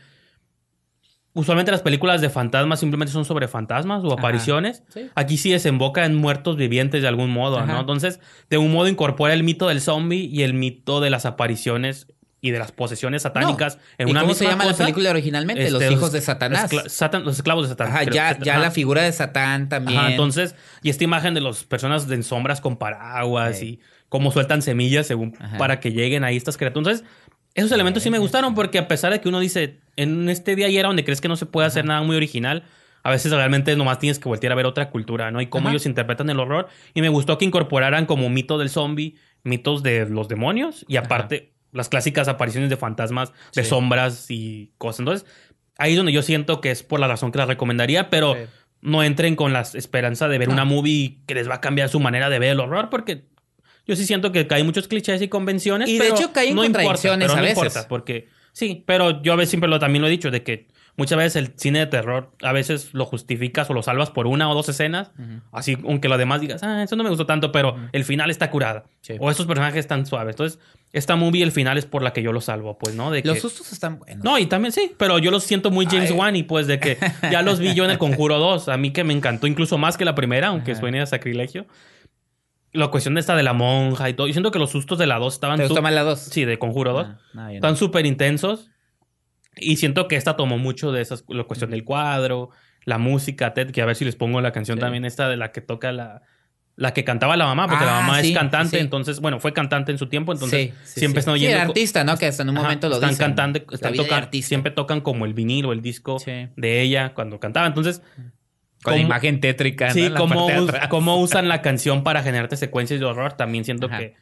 usualmente las películas de fantasmas simplemente son sobre fantasmas o apariciones. Aquí sí desemboca en muertos vivientes de algún modo, ¿no? Entonces, de un modo incorpora el mito del zombie y el mito de las apariciones y de las posesiones satánicas en ¿Y ¿Cómo se llama la película originalmente? Este, los hijos de Satanás. los esclavos de Satanás. ya, la figura de Satán también. entonces, y esta imagen de las personas en sombras con paraguas y cómo sueltan semillas según para que lleguen ahí estas criaturas. Entonces, esos elementos sí me gustaron porque a pesar de que uno dice, en este día y era donde crees que no se puede hacer nada muy original, a veces realmente nomás tienes que voltear a ver otra cultura, ¿no? Y cómo ellos interpretan el horror. Y me gustó que incorporaran como mito del zombie, mitos de los demonios y aparte las clásicas apariciones de fantasmas, de sombras y cosas. Entonces, ahí es donde yo siento que es por la razón que las recomendaría, pero no entren con la esperanza de ver una movie que les va a cambiar su manera de ver el horror, porque yo sí siento que caen muchos clichés y convenciones. Y de hecho caen no contradicciones a veces. porque sí, pero yo a veces siempre lo, también lo he dicho, de que muchas veces el cine de terror a veces lo justificas o lo salvas por una o dos escenas, así aunque lo demás digas, ah, eso no me gustó tanto, pero el final está curada. O esos personajes están suaves. Entonces, esta movie el final es por la que yo lo salvo, pues, ¿no? De Los sustos están buenos. No, y también sí, pero yo los siento muy James Wan y pues de que ya los vi yo en el Conjuro 2, a mí que me encantó incluso más que la primera, aunque suena suene a sacrilegio. La cuestión de esta de la monja y todo. Yo siento que los sustos de la 2 estaban... ¿Te mal la 2? Sí, de Conjuro 2. Ah, están súper intensos. Y siento que esta tomó mucho de esas... La cuestión del cuadro, la música, Ted, que a ver si les pongo la canción también esta de la que toca la... La que cantaba la mamá, porque la ah, mamá es cantante, entonces, bueno, fue cantante en su tiempo, entonces siempre están oyendo. artista, ¿no? Que hasta en un momento lo están Cantando, están cantando, siempre tocan como el vinilo, el disco de ella cuando cantaba. Entonces. Con la imagen tétrica. Sí, como cómo, usan la canción para generarte secuencias de horror, también siento que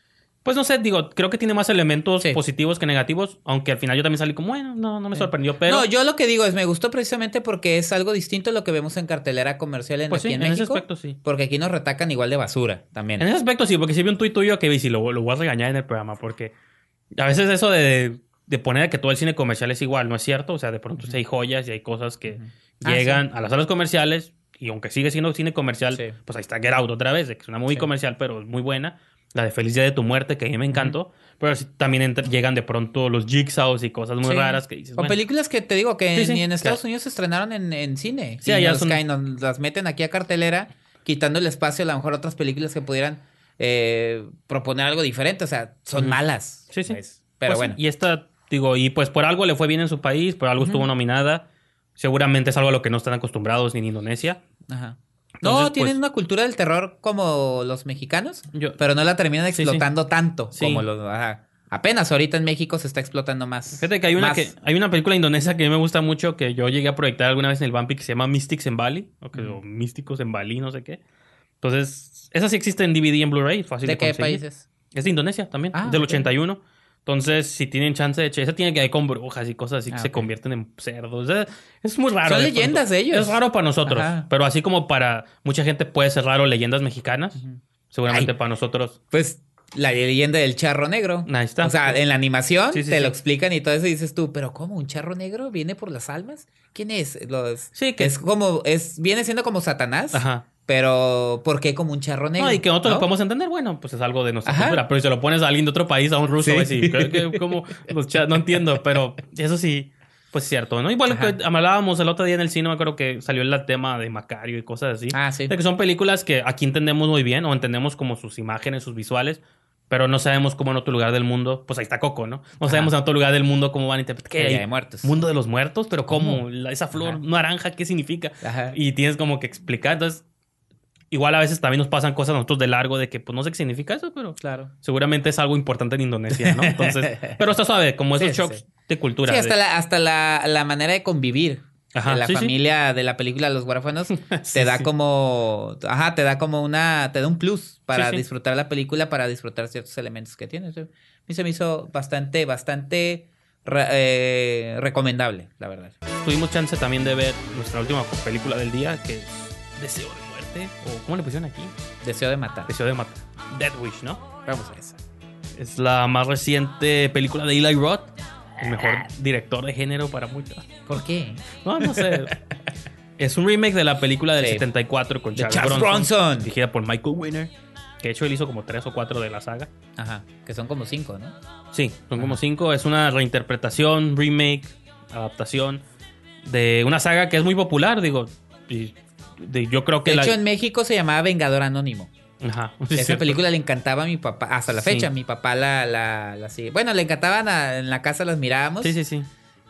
pues no sé, digo, creo que tiene más elementos positivos que negativos, aunque al final yo también salí como, bueno, no, no me sorprendió, pero... No, yo lo que digo es, me gustó precisamente porque es algo distinto a lo que vemos en cartelera comercial en, pues sí, en, ese aspecto sí. Porque aquí nos retacan igual de basura también. En ese aspecto sí, porque si vi un tuit tuyo que vi, si lo, lo voy a regañar en el programa, porque a veces eso de, poner que todo el cine comercial es igual, ¿no es cierto? O sea, de pronto hay joyas y hay cosas que ah, llegan a las salas comerciales, y aunque sigue siendo cine comercial, pues ahí está Get Out otra vez, que es una movie comercial, pero es muy buena la de Feliz de tu Muerte, que a mí me encantó. pero si Pero también llegan de pronto los jigsaws y cosas muy raras que dices. O películas que te digo que ni en Estados Unidos se estrenaron en, en cine. Sí, ya las meten aquí a cartelera, quitando el espacio a lo mejor otras películas que pudieran eh, proponer algo diferente. O sea, son malas. Sí, sí. Pues. pero pues bueno. Y esta, digo, y pues por algo le fue bien en su país, por algo estuvo nominada. Seguramente es algo a lo que no están acostumbrados ni en Indonesia. Ajá no, tienen pues, una cultura del terror como los mexicanos, pero no la terminan explotando tanto como los... Apenas ahorita en México se está explotando más. Fíjate que hay una, que, hay una película indonesia que a mí me gusta mucho que yo llegué a proyectar alguna vez en el Bumpy que se llama Mystics en Bali, o, que, Místicos en Bali, no sé qué. Entonces, esa sí existe en DVD y en Blu-ray, fácil de, de qué países? Es de Indonesia también, ah, del del y 81. Entonces, si tienen chance de hecho, esa tiene que ver con brujas y cosas así que ah, se convierten en cerdos. Es, muy raro. Son leyendas ellos. Es raro para nosotros, pero así como para mucha gente puede ser raro leyendas mexicanas, seguramente para nosotros. Pues la leyenda del charro negro. Ahí está. O sea, en la animación te lo explican y todo eso dices tú, pero ¿cómo? ¿Un charro negro viene por las almas? ¿Quién es? Los... Sí, que es como, es, viene siendo como Satanás. Ajá. Pero, ¿por qué como un charro negro? No, y que nosotros ¿no? lo podemos entender, bueno, pues es algo de nuestra cultura. Pero si se lo pones a alguien de otro país, a un ruso, sí. así, como no entiendo, pero eso sí, pues es cierto, ¿no? Igual que hablábamos el otro día en el cine, me acuerdo que salió el tema de Macario y cosas así. Ah, sí. De que son películas que aquí entendemos muy bien, o entendemos como sus imágenes, sus visuales, pero no sabemos cómo en otro lugar del mundo, pues ahí está Coco, ¿no? No sabemos en otro lugar del mundo cómo van a interpretar. ¿Qué? muertos. Mundo de los muertos, pero ¿cómo? esa flor naranja, ¿qué significa? Y tienes como que explicar. Entonces, igual a veces también nos pasan cosas a nosotros de largo de que pues no sé qué significa eso, pero claro. seguramente es algo importante en Indonesia, ¿no? Entonces, pero está suave, como esos shocks de cultura. Sí, hasta, la, hasta la, manera de convivir. Ajá, la familia de la película Los Huérfanos te da como ajá, te da como una te da un plus para disfrutar la película, para disfrutar ciertos elementos que tiene. A se me hizo bastante bastante eh, recomendable, la verdad. Tuvimos chance también de ver nuestra última película del día, que es Deseo o ¿cómo le pusieron aquí? Deseo de matar. Deseo de matar. Dead Wish, ¿no? Vamos a esa. Es la más reciente película de Eli Roth, el mejor ah. director de género para muchos. ¿Por qué? No, no sé. es un remake de la película del 74 con Charles, Bronson, por Michael Winner. Que de hecho él hizo como tres o cuatro de la saga. Ajá, que son como cinco, ¿no? Sí, son como cinco. Es una reinterpretación, remake, adaptación de una saga que es muy popular, digo. Y de, yo creo que... hecho, en México se llamaba Vengador Anónimo. Ajá. Esa película le encantaba a mi papá, hasta la fecha, mi papá la, la, la sigue. Bueno, le encantaban, en la casa las mirábamos. Sí, sí, sí.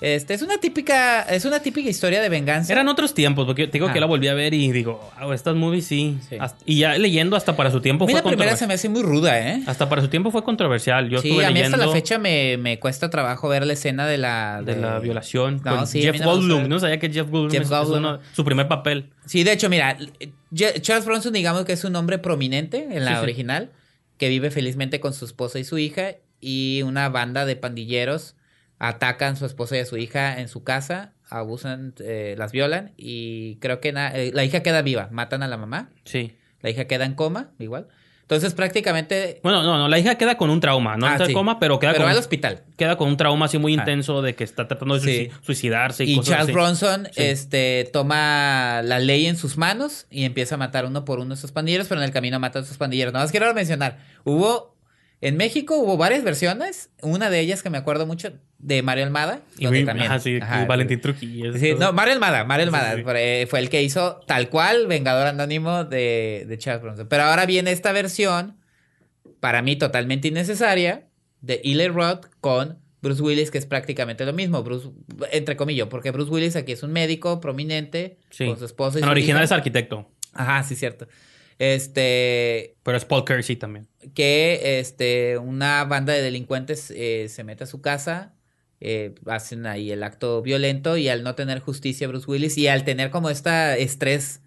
Este, es una típica, es una típica historia de venganza. Eran otros tiempos, porque digo que la volví a ver y digo, oh, estas movies sí. y ya leyendo hasta para su tiempo fue la primera se me hace muy ruda, ¿eh? Hasta para su tiempo fue controversial. Yo sí, a mí hasta la fecha me, cuesta trabajo ver la escena de la... De, la violación Jeff Goldblum. No sabía que Jeff Goldblum, su primer papel. Sí, de hecho, mira, Charles Bronson digamos que es un hombre prominente en la original, que vive felizmente con su esposa y su hija y una banda de pandilleros atacan a su esposa y a su hija en su casa, abusan, eh, las violan y creo que eh, la hija queda viva, matan a la mamá. Sí. La hija queda en coma, igual. Entonces prácticamente... Bueno, no, no, la hija queda con un trauma, no ah, está en coma, pero queda pero va al hospital. Queda con un trauma así muy ah. intenso de que está tratando de suicidarse y, cosas Charles así. Bronson este, toma la ley en sus manos y empieza a matar uno por uno a esos pandilleros, pero en el camino matan a esos pandilleros. Nada más quiero mencionar, hubo en México hubo varias versiones, una de ellas que me acuerdo mucho de Mario Almada. Y, también, sí, Valentín Trujillo. no, Mario Almada, Mario Almada fue el que hizo tal cual Vengador Anónimo de, Charles Bronson. Pero ahora viene esta versión, para mí totalmente innecesaria, de Eli Roth con Bruce Willis, que es prácticamente lo mismo, Bruce, entre comillas, porque Bruce Willis aquí es un médico prominente con su esposa. Y en original es arquitecto. Ajá, sí, cierto. Este. Pero es Paul Kersey también. Que este, una banda de delincuentes eh, se mete a su casa, eh, hacen ahí el acto violento y al no tener justicia, Bruce Willis, y al tener como este estrés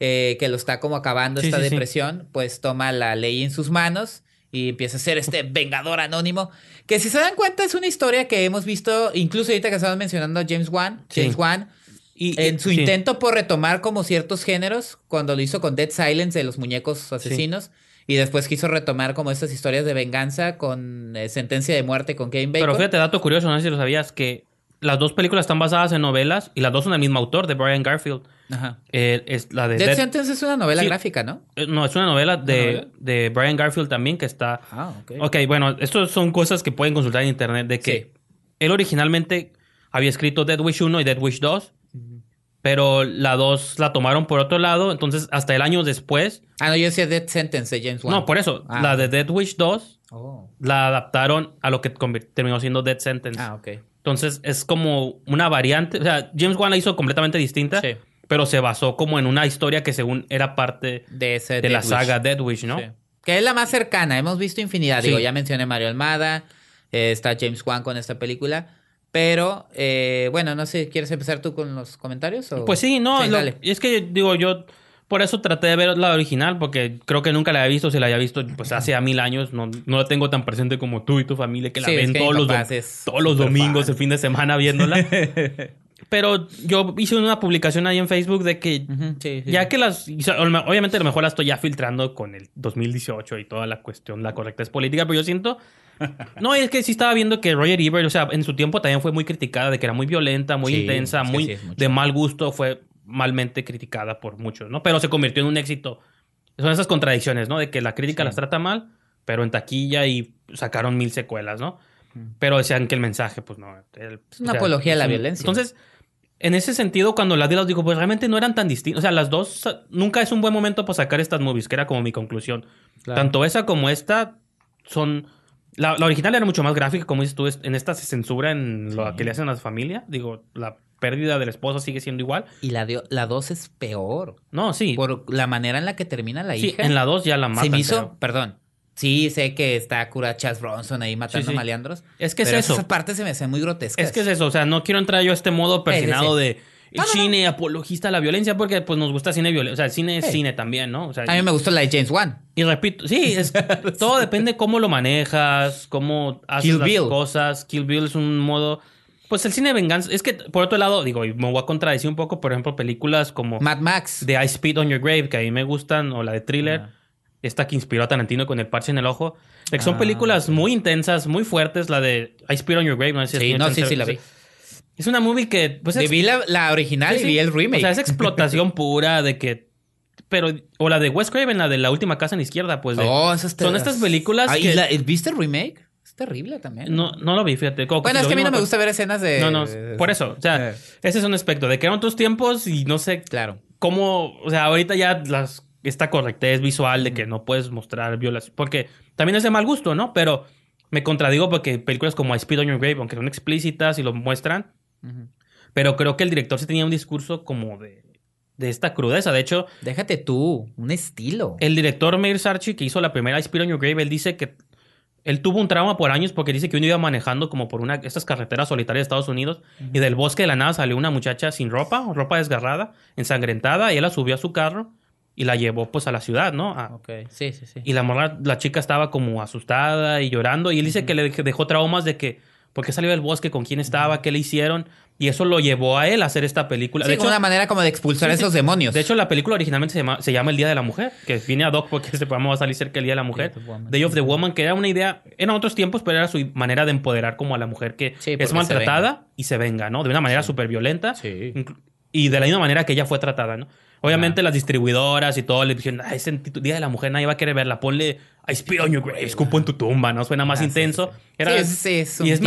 eh, que lo está como acabando, esta depresión, pues toma la ley en sus manos y empieza a ser este vengador anónimo. Que si se dan cuenta, es una historia que hemos visto, incluso ahorita que estamos mencionando a James Wan. James Wan y en eh, eh, su intento por retomar como ciertos géneros, cuando lo hizo con Dead Silence de los muñecos asesinos, y después quiso retomar como esas historias de venganza con eh, Sentencia de Muerte con game Bacon. Pero fíjate, dato curioso, no sé si lo sabías, que las dos películas están basadas en novelas y las dos son del mismo autor, de Brian Garfield. Ajá. es la Dead, Silence es una novela gráfica, ¿no? no, es una novela de, de Brian Garfield también que está... Ah, ok. Ok, bueno, estas son cosas que pueden consultar en internet de que él originalmente había escrito Dead Wish 1 y Dead Wish 2 pero la 2 la tomaron por otro lado, entonces hasta el año después. Ah, no, yo decía Death Sentence de James Wan. No, por eso, ah. la de Dead Wish 2 la adaptaron a lo que terminó siendo Dead Sentence. Ah, ok. Entonces es como una variante, o sea, James Wan la hizo completamente distinta, pero se basó como en una historia que según era parte de, ese la saga Dead Wish, ¿no? Sí. Que es la más cercana, hemos visto infinidad, digo, ya mencioné Mario Almada, eh, está James Wan con esta película. Pero eh, bueno, no sé, ¿quieres empezar tú con los comentarios? Pues sí, no, Y es que digo, yo por eso traté de ver la original, porque creo que nunca la había visto, si la había visto pues hace a mil años, no, no la tengo tan presente como tú y tu familia que la ven todos, los todos los domingos, el fin de semana viéndola. Pero yo hice una publicación ahí en Facebook de que ya que las... Obviamente a lo mejor la estoy ya filtrando con el 2018 y toda la cuestión, la correcta es política, pero yo siento no, es que sí estaba viendo que Roger Ebert, o sea, en su tiempo también fue muy criticada de que era muy violenta, muy intensa, muy de mal gusto, fue malmente criticada por muchos, ¿no? Pero se convirtió en un éxito. Son esas contradicciones, ¿no? De que la crítica las trata mal, pero en taquilla y sacaron mil secuelas, ¿no? Mm. Pero decían que el mensaje, pues no. es una apología a la violencia. Entonces, en ese sentido, cuando las de los digo, pues realmente no eran tan distintas. O sea, las dos, nunca es un buen momento para sacar estas movies, que era como mi conclusión. Tanto esa como esta son la, original era mucho más gráfica, como dices tú, en esta se censura en lo que le hacen a la familia. Digo, la pérdida de la esposa sigue siendo igual. Y la, dio la 2 es peor. No, sí. Por la manera en la que termina la sí, hija. en la dos ya la matan. perdón. Sí, sé que está cura Chas Bronson ahí matando a maleandros. Es que es eso. Esa parte se me hace muy grotesca. Es que es eso. O sea, no quiero entrar yo a este modo persinado de el cine apologista a la violencia, porque pues nos gusta cine violento. O sea, el cine es cine también, ¿no? a mí me gusta la de James Wan. Y repito, sí, todo depende cómo lo manejas, cómo haces las cosas. Kill Bill es un modo. Pues el cine de venganza. Es que, por otro lado, digo, y me voy a contradecir un poco, por ejemplo, películas como. Mad Max. De I Speed on Your Grave, que a mí me gustan, o la de thriller. Ah. Esta que inspiró a Tarantino con el parche en el ojo. Que son ah, películas muy intensas, muy fuertes. La de Ice Speed on Your Grave, no sé si Sí, no, sí, sí, la vi. Es una movie que. Pues, vi la, original vi el remake. O sea, es explotación pura de que. Pero. O la de Wes Craven, la de la última casa en la izquierda, pues. De... Oh, esas Son estas películas. Ah, ¿Viste el remake? Es terrible también. No, no lo vi, fíjate. bueno, es que a mí no me gusta ver escenas de. No, no. Por eso. O sea, eh. ese es un aspecto. De que eran otros tiempos y no sé. Claro. Cómo. O sea, ahorita ya las. Esta correctez visual de que no puedes mostrar violación. Porque también es de mal gusto, ¿no? Pero me contradigo porque películas como I Speed on Your Grave, aunque son explícitas y lo muestran, pero creo que el director sí tenía un discurso como de, esta crudeza. De hecho... Déjate tú, un estilo. El director Meir Sarchi, que hizo la primera I Your Grave, él dice que él tuvo un trauma por años porque dice que uno iba manejando como por una estas carreteras solitarias de Estados Unidos y del bosque de la nada salió una muchacha sin ropa, ropa desgarrada, ensangrentada y él la subió a su carro y la llevó pues a la ciudad, ¿no? okay. sí, sí, sí. Y la la chica estaba como asustada y llorando y él dice que le dejó traumas de que por qué salió del bosque, con quién estaba, qué le hicieron. Y eso lo llevó a él a hacer esta película. de hecho, una manera como de expulsar a esos demonios. De hecho, la película originalmente se llama, El Día de la Mujer, que viene a Doc porque este programa a salir cerca el Día de la Mujer. Day of the Woman, que era una idea, en otros tiempos, pero era su manera de empoderar como a la mujer que es maltratada y se venga, ¿no? De una manera súper violenta. Sí. Y de la misma manera que ella fue tratada, ¿no? Obviamente las distribuidoras y todo le dijeron, ese Día de la Mujer nadie va a querer verla, ponle I spit on your grave, escupo en tu tumba, ¿no? Suena más ah, intenso. Era, sí, sí, es un y es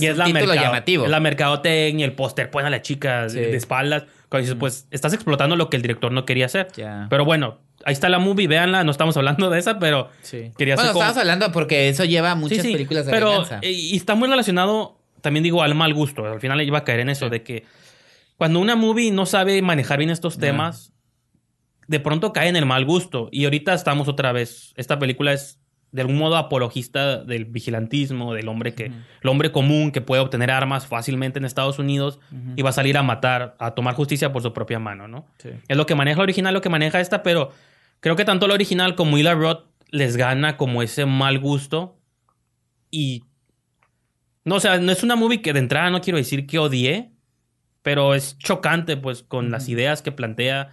y es la La mercadotecnia, el póster, ponle pues, a la chica de espaldas. Cuando dices, pues, estás explotando lo que el director no quería hacer. Pero bueno, ahí está la movie, véanla. No estamos hablando de esa, pero sí. quería hacer Bueno, hablando porque eso lleva muchas películas de pero, eh, Y está muy relacionado, también digo, al mal gusto. Al final iba a caer en eso de que cuando una movie no sabe manejar bien estos temas, de pronto cae en el mal gusto. Y ahorita estamos otra vez. Esta película es de algún modo apologista del vigilantismo, del hombre que, el hombre común que puede obtener armas fácilmente en Estados Unidos y va a salir a matar, a tomar justicia por su propia mano, ¿no? Es lo que maneja la original, lo que maneja esta, pero creo que tanto la original como Hila Roth les gana como ese mal gusto y no, o sea, no es una movie que de entrada no quiero decir que odié, pero es chocante pues con las ideas que plantea.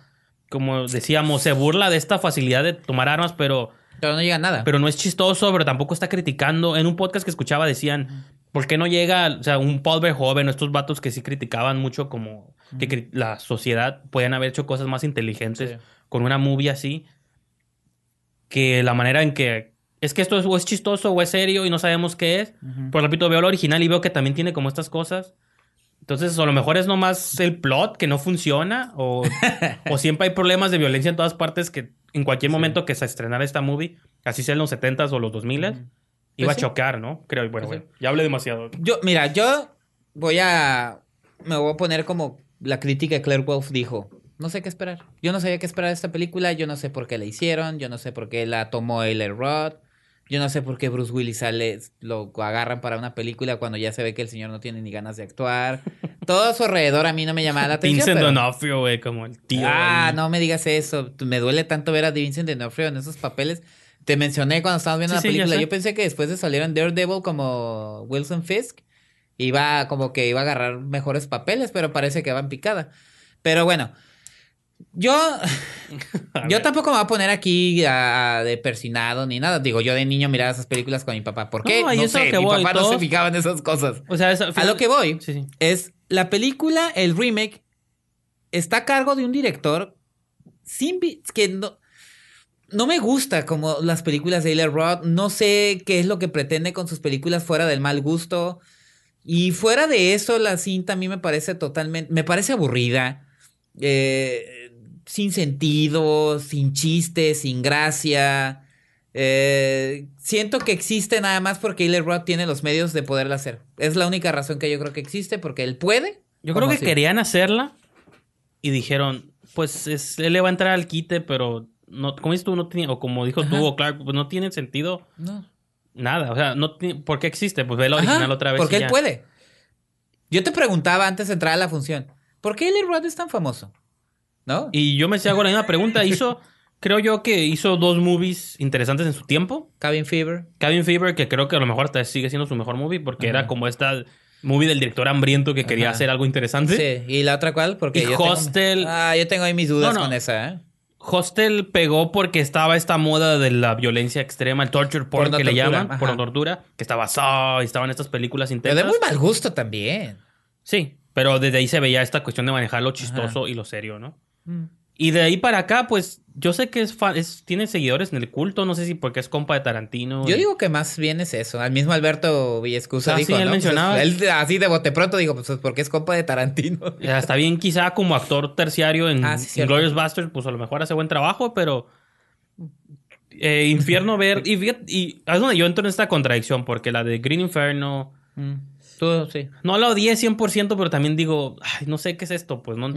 Como decíamos, se burla de esta facilidad de tomar armas, pero... Pero no llega a nada. Pero no es chistoso, pero tampoco está criticando. En un podcast que escuchaba decían, ¿por qué no llega, o sea, un Paul joven, estos vatos que sí criticaban mucho como que la sociedad pueden haber hecho cosas más inteligentes con una movie así? Que la manera en que... Es que esto es, o es chistoso o es serio y no sabemos qué es. por repito, veo lo original y veo que también tiene como estas cosas. Entonces, a lo mejor es nomás el plot que no funciona o, o siempre hay problemas de violencia en todas partes que en cualquier momento que se estrenara esta movie, así sea en los 70s o los 2000s, iba pues a chocar, ¿no? Creo, bueno, pues ya hablé demasiado. Yo, mira, yo voy a, me voy a poner como la crítica que Claire Wolf dijo. No sé qué esperar. Yo no sabía qué esperar de esta película, yo no sé por qué la hicieron, yo no sé por qué la tomó L. Roth. Yo no sé por qué Bruce Willis sale, lo agarran para una película cuando ya se ve que el señor no tiene ni ganas de actuar. Todo a su alrededor a mí no me llamaba la atención. Vincent D'Onofrio, güey, como el tío. Ah, no me digas eso. Me duele tanto ver a Vincent D'Onofrio en esos papeles. Te mencioné cuando estábamos viendo la película. yo pensé que después de salir en Daredevil como Wilson Fisk, iba como que iba a agarrar mejores papeles, pero parece que va en picada. Pero bueno, yo, yo tampoco me voy a poner aquí de persinado ni nada. Digo, yo de niño miraba esas películas con mi papá. ¿Por qué? No, sé, mi papá no se fijaba en esas cosas. a lo que voy es la película, el remake, está a cargo de un director sin que no, me gusta como las películas de Taylor Roth. No sé qué es lo que pretende con sus películas fuera del mal gusto. Y fuera de eso, la cinta a mí me parece totalmente, me parece aburrida. Eh, sin sentido, sin chiste, sin gracia. Eh, siento que existe nada más porque Eli Roth tiene los medios de poderla hacer. Es la única razón que yo creo que existe, porque él puede. Yo creo que querían hacerla y dijeron, pues él le va a entrar al quite, pero no, como dices tú, no tiene... o como dijo tú o Clark, pues no tiene sentido. No. Nada, o sea, no ¿por qué existe? Pues ve la original otra vez. Porque él puede. Yo te preguntaba antes de entrar a la función, ¿por qué Eli Roth es tan famoso? Y yo me hago la misma pregunta. Hizo, creo yo que hizo dos movies interesantes en su tiempo. Cabin Fever. Cabin Fever, que creo que a lo mejor hasta sigue siendo su mejor movie porque era como esta movie del director hambriento que quería hacer algo interesante. Sí, ¿y la otra cual, Porque y yo Hostel. Ah, yo tengo ahí mis dudas con esa, ¿eh? Hostel pegó porque estaba esta moda de la violencia extrema, el torture porn por que le llaman, por tortura, que estaba ahí y estaban estas películas intensas. Pero de muy mal gusto también. Sí, pero desde ahí se veía esta cuestión de manejar lo chistoso y lo serio, ¿no? Mm. Y de ahí para acá, pues yo sé que es, tiene seguidores en el culto, no sé si porque es compa de Tarantino. Yo digo que más bien es eso. Al mismo Alberto Villescusa ah, sí, él pues, mencionaba. Pues, él, así de bote pronto digo, pues, pues porque es compa de Tarantino. Está bien, quizá como actor terciario en, ah, Glorious Bastard, pues a lo mejor hace buen trabajo, pero eh, Infierno Verde. Y, yo entro en esta contradicción, porque la de Green Inferno. Mm. Todo, sí. No la odié 100%, pero también digo, ay, no sé qué es esto, pues no,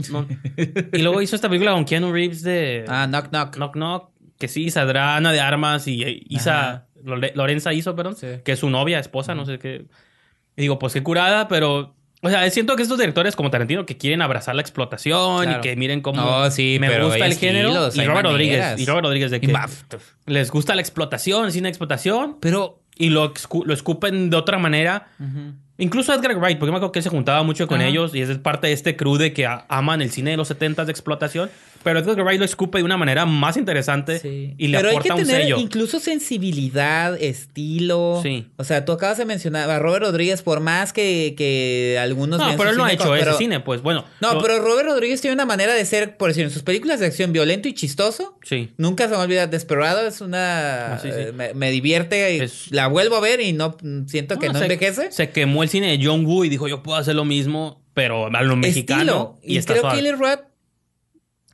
y luego hizo esta película con Keanu Reeves de... Ah, Knock Knock. Knock Knock, que sí, saldrá Ana de Armas y eh, Isa... Lorenza hizo, perdón, que es su novia, esposa, no sé qué. Y digo, pues qué curada, pero o sea, siento que estos directores como Tarantino que quieren abrazar la explotación y que miren cómo no, sí, me gusta el género. y Robert Rodríguez. Y Robert Rodríguez de que les gusta la explotación, sin explotación. Pero. Y lo, lo escupen de otra manera. Incluso Edgar Wright, porque me acuerdo que se juntaba mucho con ellos y es parte de este crew de que aman el cine de los 70 de explotación. Pero Edgar Wright lo escupe de una manera más interesante y le pero hay que tener Incluso sensibilidad, estilo. Sí. O sea, tú acabas de mencionar a Robert Rodríguez, por más que, que algunos. No, pero él no ha hecho ese cine, pues bueno. No, pero Robert Rodríguez tiene una manera de ser, por decir, en sus películas de acción violento y chistoso. Sí. Nunca se me olvida. Desperado es una. Ah, eh, me, divierte y la vuelvo a ver y no siento que no, envejece. Se quemó el cine de John Woo y dijo, yo puedo hacer lo mismo, pero a lo mexicano. Y, creo que Eli Roth,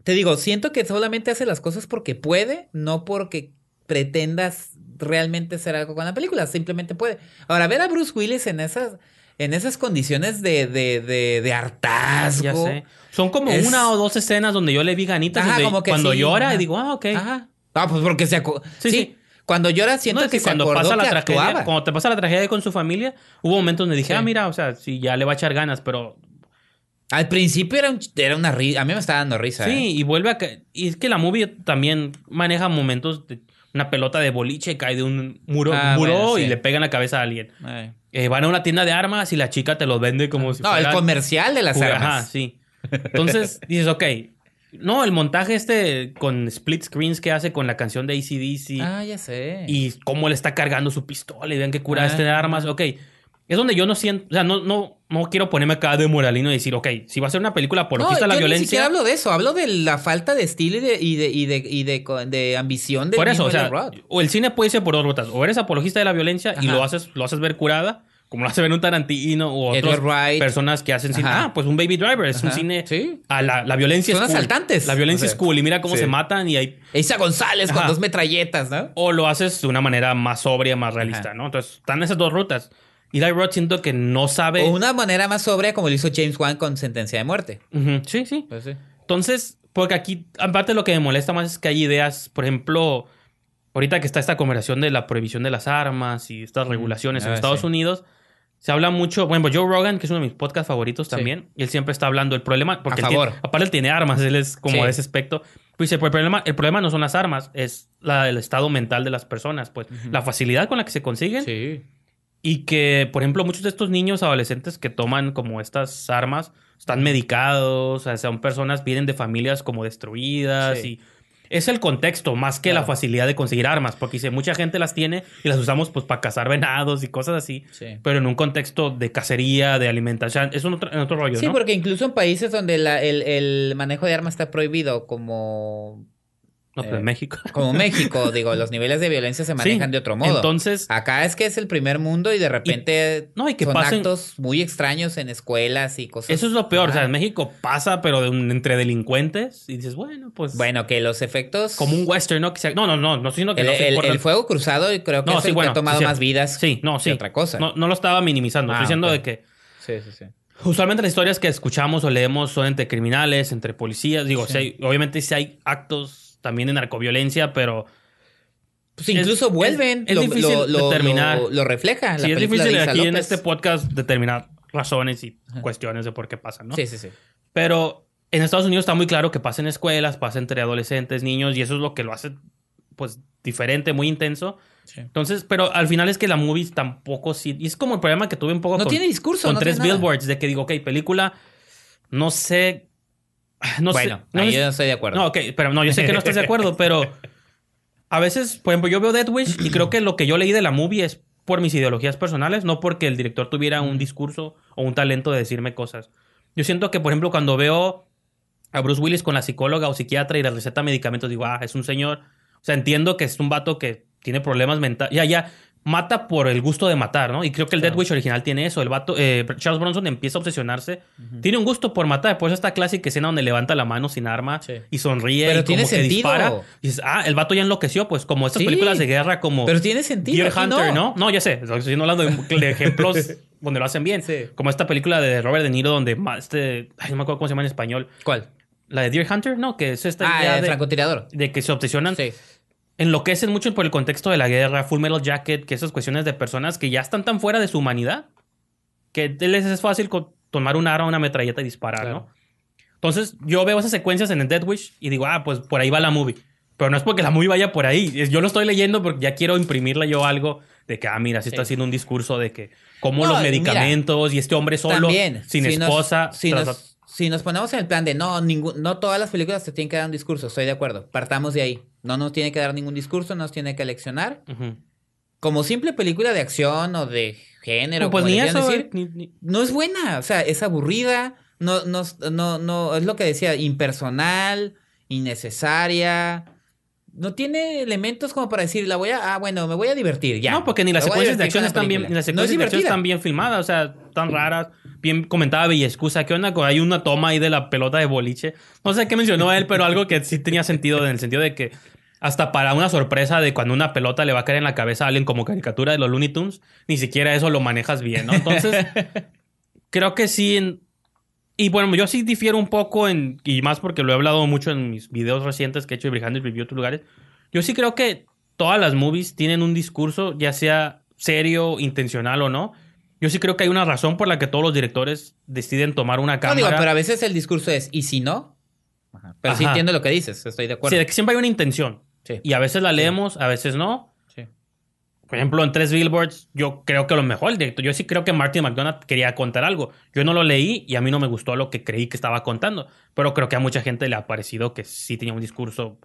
te digo, siento que solamente hace las cosas porque puede, no porque pretendas realmente hacer algo con la película, simplemente puede. Ahora, ver a Bruce Willis en esas en esas condiciones de, de, hartazgo. Son como una o dos escenas donde yo le vi ganitas. cuando llora, y digo, ah, ok. Ah, pues porque se. sí, sí, cuando llora siento no, que, cuando se pasa la tragedia, cuando te pasa la tragedia con su familia, hubo momentos donde dije, ah, mira, o sea, si ya le va a echar ganas, pero al principio era, era una risa, a mí me estaba dando risa. Sí, ¿eh? y vuelve a y es que la movie también maneja momentos de una pelota de boliche cae de un muro, ah, muro y le pega en la cabeza a alguien. Eh, van a una tienda de armas y la chica te los vende como si ah. si No, el comercial de las armas. Ajá, sí. Entonces dices, ok, no, el montaje este con split screens que hace con la canción de ACDC. Ah, ya sé. Y cómo le está cargando su pistola y vean qué curada ah. este de armas. Ok. Es donde yo no siento. O sea, no, no, no quiero ponerme acá de moralino y decir, ok, si va a ser una película apologista de la yo violencia. Ni siquiera hablo de eso. Hablo de la falta de estilo y de, y de, y de, ambición Por eso, o sea, o el cine puede ser por dos rutas. O eres apologista de la violencia y lo haces, lo haces ver curada como lo hace ver un Tarantino o otras personas que hacen cine. Ah, pues un Baby Driver es un cine. Sí. A la, la violencia Son asaltantes. La violencia es cool y mira cómo se matan y hay. Isa González con dos metralletas, ¿no? O lo haces de una manera más sobria, más realista, ¿no? Entonces, están esas dos rutas. Y Eli Rod, siento que no sabe. O una manera más sobria, como lo hizo James Wan con sentencia de muerte. Sí, pues sí. Entonces, porque aquí, aparte lo que me molesta más es que hay ideas, por ejemplo, ahorita que está esta conversación de la prohibición de las armas y estas regulaciones en ah, Estados Unidos se habla mucho, bueno, Joe Rogan, que es uno de mis podcasts favoritos también, y él siempre está hablando del problema, porque él aparte él tiene armas, él es como de ese aspecto. Pues el problema, el problema no son las armas, es la, el estado mental de las personas, pues la facilidad con la que se consiguen. Sí. Y que, por ejemplo, muchos de estos niños adolescentes que toman como estas armas están medicados, o sea, son personas, vienen de familias como destruidas y es el contexto más que la facilidad de conseguir armas, porque dice, mucha gente las tiene y las usamos pues para cazar venados y cosas así, pero en un contexto de cacería, de alimentación, es otro, en otro rollo. Sí, porque incluso en países donde el, el manejo de armas está prohibido, como en eh, México. Como México, digo, los niveles de violencia se manejan de otro modo. Entonces. Acá es que es el primer mundo y de repente no, hay que son actos muy extraños en escuelas y cosas. Eso es lo peor. O sea, en México pasa, pero entre delincuentes y dices, bueno, pues. Bueno, que los efectos. Como un western, ¿no? no, no, no, no, sino que. El, fuego cruzado y creo que, ha tomado más vidas sí, no, sí. que otra cosa. No, lo estaba minimizando. estoy ah, diciendo de que. Sí, sí, sí. Usualmente las historias que escuchamos o leemos son entre criminales, entre policías. Digo, si obviamente si hay actos también en narcoviolencia, pero... Pues incluso vuelven. Es, lo, difícil lo, determinar. Lo, refleja. Sí, es difícil aquí en este podcast determinar razones y cuestiones de por qué pasan, ¿no? Sí, sí, sí. Pero en Estados Unidos está muy claro que pasa en escuelas, pasa entre adolescentes, niños, y eso es lo que lo hace, pues, diferente, muy intenso. Entonces, pero al final es que la movie tampoco sí. Y es como el problema que tuve un poco. No con, tiene discurso. Con tres billboards, de que digo, ok, película, no sé No sé, no yo no estoy de acuerdo. No, ok, pero no, yo sé que no estás de acuerdo, pero a veces, por ejemplo, yo veo Dead Wish y creo que lo que yo leí de la movie es por mis ideologías personales, no porque el director tuviera un discurso o un talento de decirme cosas. Yo siento que, por ejemplo, cuando veo a Bruce Willis con la psicóloga o psiquiatra y la receta medicamentos, digo, ah, es un señor. O sea, entiendo que es un vato que tiene problemas mentales. Ya, ya, mata por el gusto de matar, ¿no? Y creo que el Dead Wish original tiene eso. El vato, eh, Charles Bronson empieza a obsesionarse. Tiene un gusto por matar. Por eso esta clásica escena donde levanta la mano sin arma y sonríe y tiene como sentido. dispara. Y dices, ah, el vato ya enloqueció. Pues como estas películas de guerra como... Pero tiene sentido. Deer Hunter, no. no. ya sé. Estoy hablando de, ejemplos donde lo hacen bien. Como esta película de Robert De Niro donde... Este, ay, no me acuerdo cómo se llama en español. ¿Cuál? La de Deer Hunter, ¿no? Que es esta ah, idea de, francotirador. De que se obsesionan. Sí enloquecen mucho por el contexto de la guerra, Full Metal Jacket, que esas cuestiones de personas que ya están tan fuera de su humanidad que les es fácil tomar un arma, una metralleta y disparar, ¿no? Entonces, yo veo esas secuencias en el Dead Wish y digo, ah, pues por ahí va la movie. Pero no es porque la movie vaya por ahí. Yo lo estoy leyendo porque ya quiero imprimirle yo algo de que, ah, mira, si está haciendo un discurso de que como los medicamentos y este hombre solo, sin esposa. sin si nos ponemos en el plan de no, ningún, no todas las películas te tienen que dar un discurso, estoy de acuerdo. Partamos de ahí. No nos tiene que dar ningún discurso, no nos tiene que leccionar. Como simple película de acción o de género, no, pues no es buena. O sea, es aburrida, no, no, no, no, es lo que decía, impersonal, innecesaria no tiene elementos como para decir, la voy a, ah, bueno, me voy a divertir, ya. No, porque ni las secuencias de acción están bien, ni las secuencias de están bien filmadas, o sea, tan raras. Bien comentaba Villescusa, ¿qué onda? Hay una toma ahí de la pelota de boliche. No sé qué mencionó él, pero algo que sí tenía sentido en el sentido de que hasta para una sorpresa de cuando una pelota le va a caer en la cabeza a alguien como caricatura de los Looney Tunes, ni siquiera eso lo manejas bien, ¿no? Entonces, creo que sí, y bueno, yo sí difiero un poco en, y más porque lo he hablado mucho en mis videos recientes que he hecho de y Review otros lugares. Yo sí creo que todas las movies tienen un discurso, ya sea serio, intencional o no. Yo sí creo que hay una razón por la que todos los directores deciden tomar una cámara. No digo, pero a veces el discurso es, ¿y si no? Pero sí entiendo lo que dices, estoy de acuerdo. Sí, de que siempre hay una intención. Sí. Y a veces la leemos, a veces no por ejemplo, en tres billboards, yo creo que lo mejor el director, yo sí creo que Martin McDonald quería contar algo. Yo no lo leí y a mí no me gustó lo que creí que estaba contando, pero creo que a mucha gente le ha parecido que sí tenía un discurso.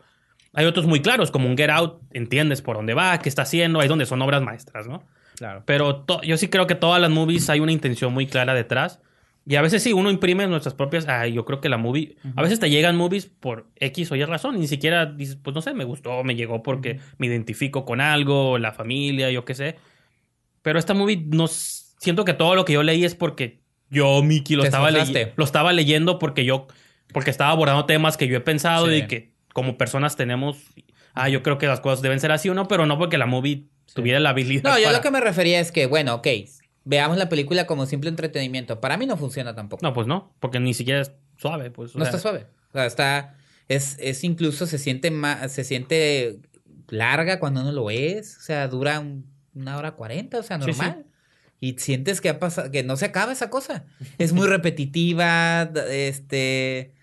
Hay otros muy claros, como un Get Out, entiendes por dónde va, qué está haciendo, ahí donde son obras maestras, ¿no? Claro. Pero yo sí creo que todas las movies hay una intención muy clara detrás y a veces sí, uno imprime nuestras propias. Ah, yo creo que la movie. A veces te llegan movies por X o Y razón. Ni siquiera dices, pues no sé, me gustó, me llegó porque me identifico con algo, la familia, yo qué sé. Pero esta movie, no, siento que todo lo que yo leí es porque yo, Mickey, lo, estaba, le lo estaba leyendo porque yo. Porque estaba abordando temas que yo he pensado y que como personas tenemos. Ah, yo creo que las cosas deben ser así o no, pero no porque la movie estuviera tuviera la habilidad. No, yo lo que me refería es que, bueno, ok, veamos la película como simple entretenimiento. Para mí no funciona tampoco. No, pues no, porque ni siquiera es suave. Pues, no está suave. O sea, está, es, es incluso, se siente, más, se siente larga cuando no lo es. O sea, dura una hora cuarenta, o sea, normal. Y sientes que ha pasado, que no se acaba esa cosa. Es muy repetitiva, este...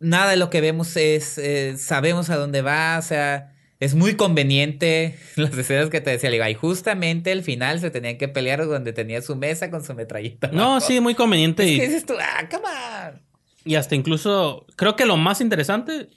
Nada de lo que vemos es, eh, sabemos a dónde va, o sea, es muy conveniente las escenas que te decía, y Justamente al final se tenían que pelear donde tenía su mesa con su metrallita. No, sí, muy conveniente. y... dices ah, Y hasta incluso, creo que lo más interesante,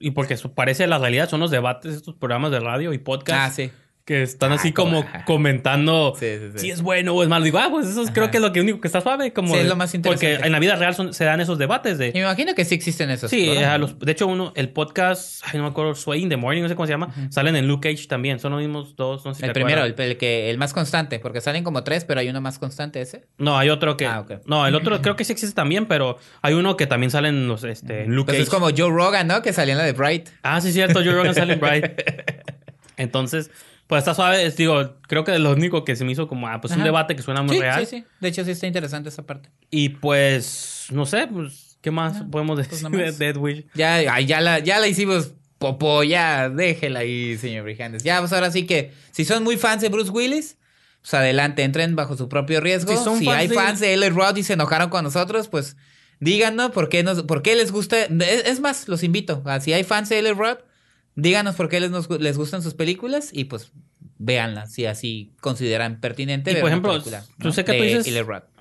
y porque parece la realidad, son los debates, estos programas de radio y podcast. Ah, sí que están así ah, como comentando si es bueno o es malo. Digo, ah, pues eso creo que es lo que único que está suave. Como es lo más interesante. Porque en la vida real se dan esos debates de... Me imagino que sí existen esos. Sí, de hecho, uno, el podcast, ay, no me acuerdo, Sway the Morning, no sé cómo se llama, salen en Luke Cage también. Son los mismos dos, no sé si El primero, el, que, el más constante, porque salen como tres, pero hay uno más constante ese. No, hay otro que... Ah, No, el otro creo que sí existe también, pero hay uno que también salen los, este, Luke pues es como Joe Rogan, ¿no? Que salía en la de Bright. Ah, sí, cierto, Joe Rogan sale en Bright. Entonces... Pues está suave, digo, creo que es lo único que se me hizo como, ah, pues un debate que suena muy real. Sí, sí, de hecho sí está interesante esa parte. Y pues, no sé, pues, ¿qué más podemos pues decir de Dead Ya, ya, la, ya la hicimos popo, ya déjela ahí, señor Brijandes. Ya, pues ahora sí que, si son muy fans de Bruce Willis, pues adelante, entren bajo su propio riesgo. Si, hay fans de L. Rod y se enojaron con nosotros, pues díganos por qué, por qué les gusta. Es, más, los invito, si hay fans de L. Rod, díganos por qué les, les gustan sus películas y pues véanlas si así consideran pertinente. ver por ejemplo, sé, que tú dices,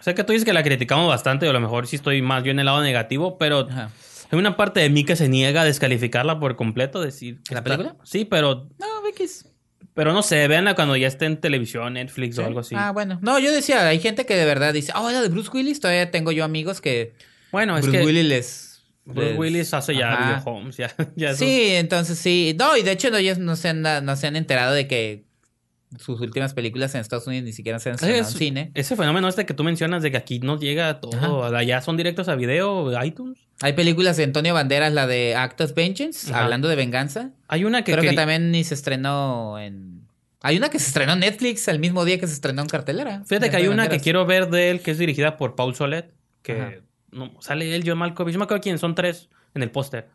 sé que tú dices que la criticamos bastante, o a lo mejor sí estoy más yo en el lado negativo, pero hay una parte de mí que se niega a descalificarla por completo, decir... ¿La película? Sí, pero... No, Vicky's. Pero no sé, véanla cuando ya esté en televisión, Netflix o algo así. Ah, bueno. No, yo decía, hay gente que de verdad dice, oh, la de Bruce Willis, todavía tengo yo amigos que... Bueno, Bruce es que... Willis les Bruce Willis hace ya Ajá. videohomes, ya, Sí, entonces sí. No, y de hecho no, ellos no se, han, no se han enterado de que sus últimas películas en Estados Unidos ni siquiera se han estrenado en cine. Ese fenómeno este que tú mencionas de que aquí no llega todo, allá son directos a video, iTunes. Hay películas de Antonio Banderas, la de Act of Vengeance, hablando de venganza. Hay una que... Creo que, también ni se estrenó en... Hay una que se estrenó en Netflix el mismo día que se estrenó en cartelera. Fíjate que hay una que quiero ver de él que es dirigida por Paul Solet, que sale él, John Malkovich, yo me acuerdo quién, son tres en el póster.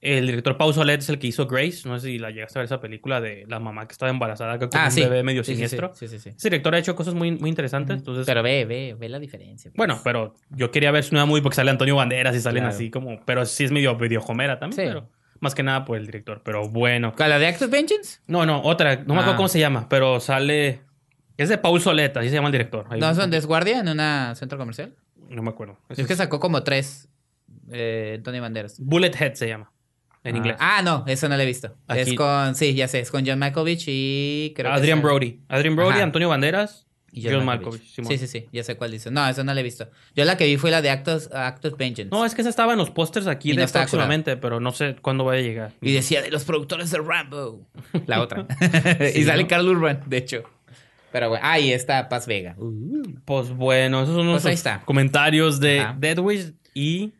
El director Paul Solet es el que hizo Grace. No sé si la llegaste a ver esa película de la mamá que estaba embarazada, que ah, con un sí. bebé medio siniestro. Sí, Ese director ha hecho cosas muy, muy interesantes. entonces... Pero ve, ve, ve la diferencia. Pues. Bueno, pero yo quería ver su nueva movie porque sale Antonio Banderas y salen así como. Pero sí es medio videojomera también, pero más que nada por el director. Pero bueno. ¿La de of Vengeance? No, no, otra. No me acuerdo ah. cómo se llama, pero sale. Es de Paul Solet, así se llama el director. ¿No son desguardia en un centro comercial? No me acuerdo. es que sacó como tres, Antonio eh, Tony Banderas. Bullet Head se llama. En ah. inglés. Ah, no, eso no lo he visto. Es con, sí, ya sé, es con John Malkovich y creo Adrian Brody. Adrian Brody, Antonio Banderas y John, Malkovich. sí, sí, sí, ya sé cuál dice. No, eso no lo he visto. Yo la que vi fue la de Actos, Actos Vengeance. No, es que esa estaba en los pósters aquí y de no pero no sé cuándo va a llegar. Y decía de los productores de Rambo. La otra. y sale Carl Urban, de hecho. Pero bueno, ahí está Paz Vega. Uh. Pues bueno, esos son los pues comentarios de Ajá. y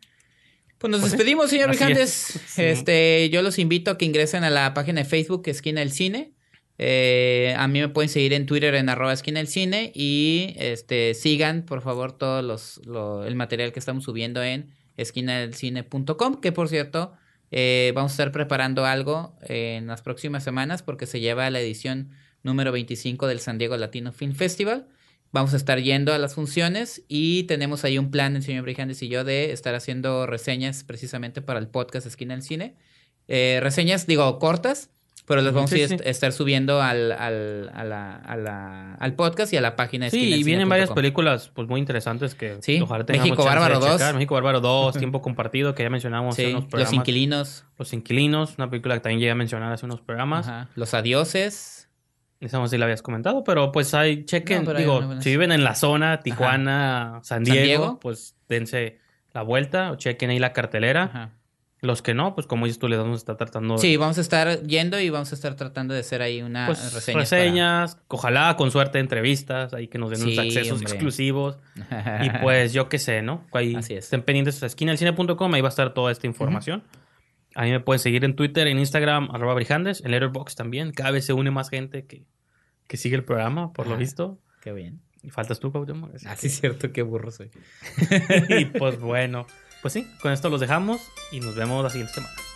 pues nos despedimos, señor Mijandes. Este, yo los invito a que ingresen a la página de Facebook Esquina del Cine. Eh, a mí me pueden seguir en Twitter en arroba esquina del cine y este, sigan, por favor, todo los, el material que estamos subiendo en esquinadelcine.com, que por cierto, eh, vamos a estar preparando algo en las próximas semanas porque se lleva la edición número 25 del San Diego Latino Film Festival. Vamos a estar yendo a las funciones y tenemos ahí un plan, el señor Brijandes y yo, de estar haciendo reseñas precisamente para el podcast Esquina del Cine. Eh, reseñas, digo, cortas, pero las vamos a estar subiendo al, al, a la, a la, al, podcast y a la página. Sí, vienen varias películas pues muy interesantes que sí. México Bárbaro 2. México Bárbaro 2, Tiempo Compartido, que ya mencionamos Los Inquilinos. Los Inquilinos, una película que también a mencionar hace unos programas. Los Adioses no sé si la habías comentado, pero pues hay, chequen, digo, si viven en la zona, Tijuana, San Diego, pues dense la vuelta o chequen ahí la cartelera. Los que no, pues como dices tú, les vamos a estar tratando. Sí, vamos a estar yendo y vamos a estar tratando de hacer ahí una pues, reseñas. ojalá con suerte entrevistas, ahí que nos den unos accesos exclusivos. y pues yo qué sé, ¿no? Ahí Así Estén pendientes de esquina ahí va a estar toda esta información. Ahí A mí me pueden seguir en Twitter, en Instagram, arroba Brijandes, en Letterboxd también. Cada vez se une más gente que que sigue el programa, por lo visto. Qué bien. Y faltas tú, Cautemo. Así, ah, es cierto, qué burro soy. y pues bueno, pues sí, con esto los dejamos y nos vemos la siguiente semana.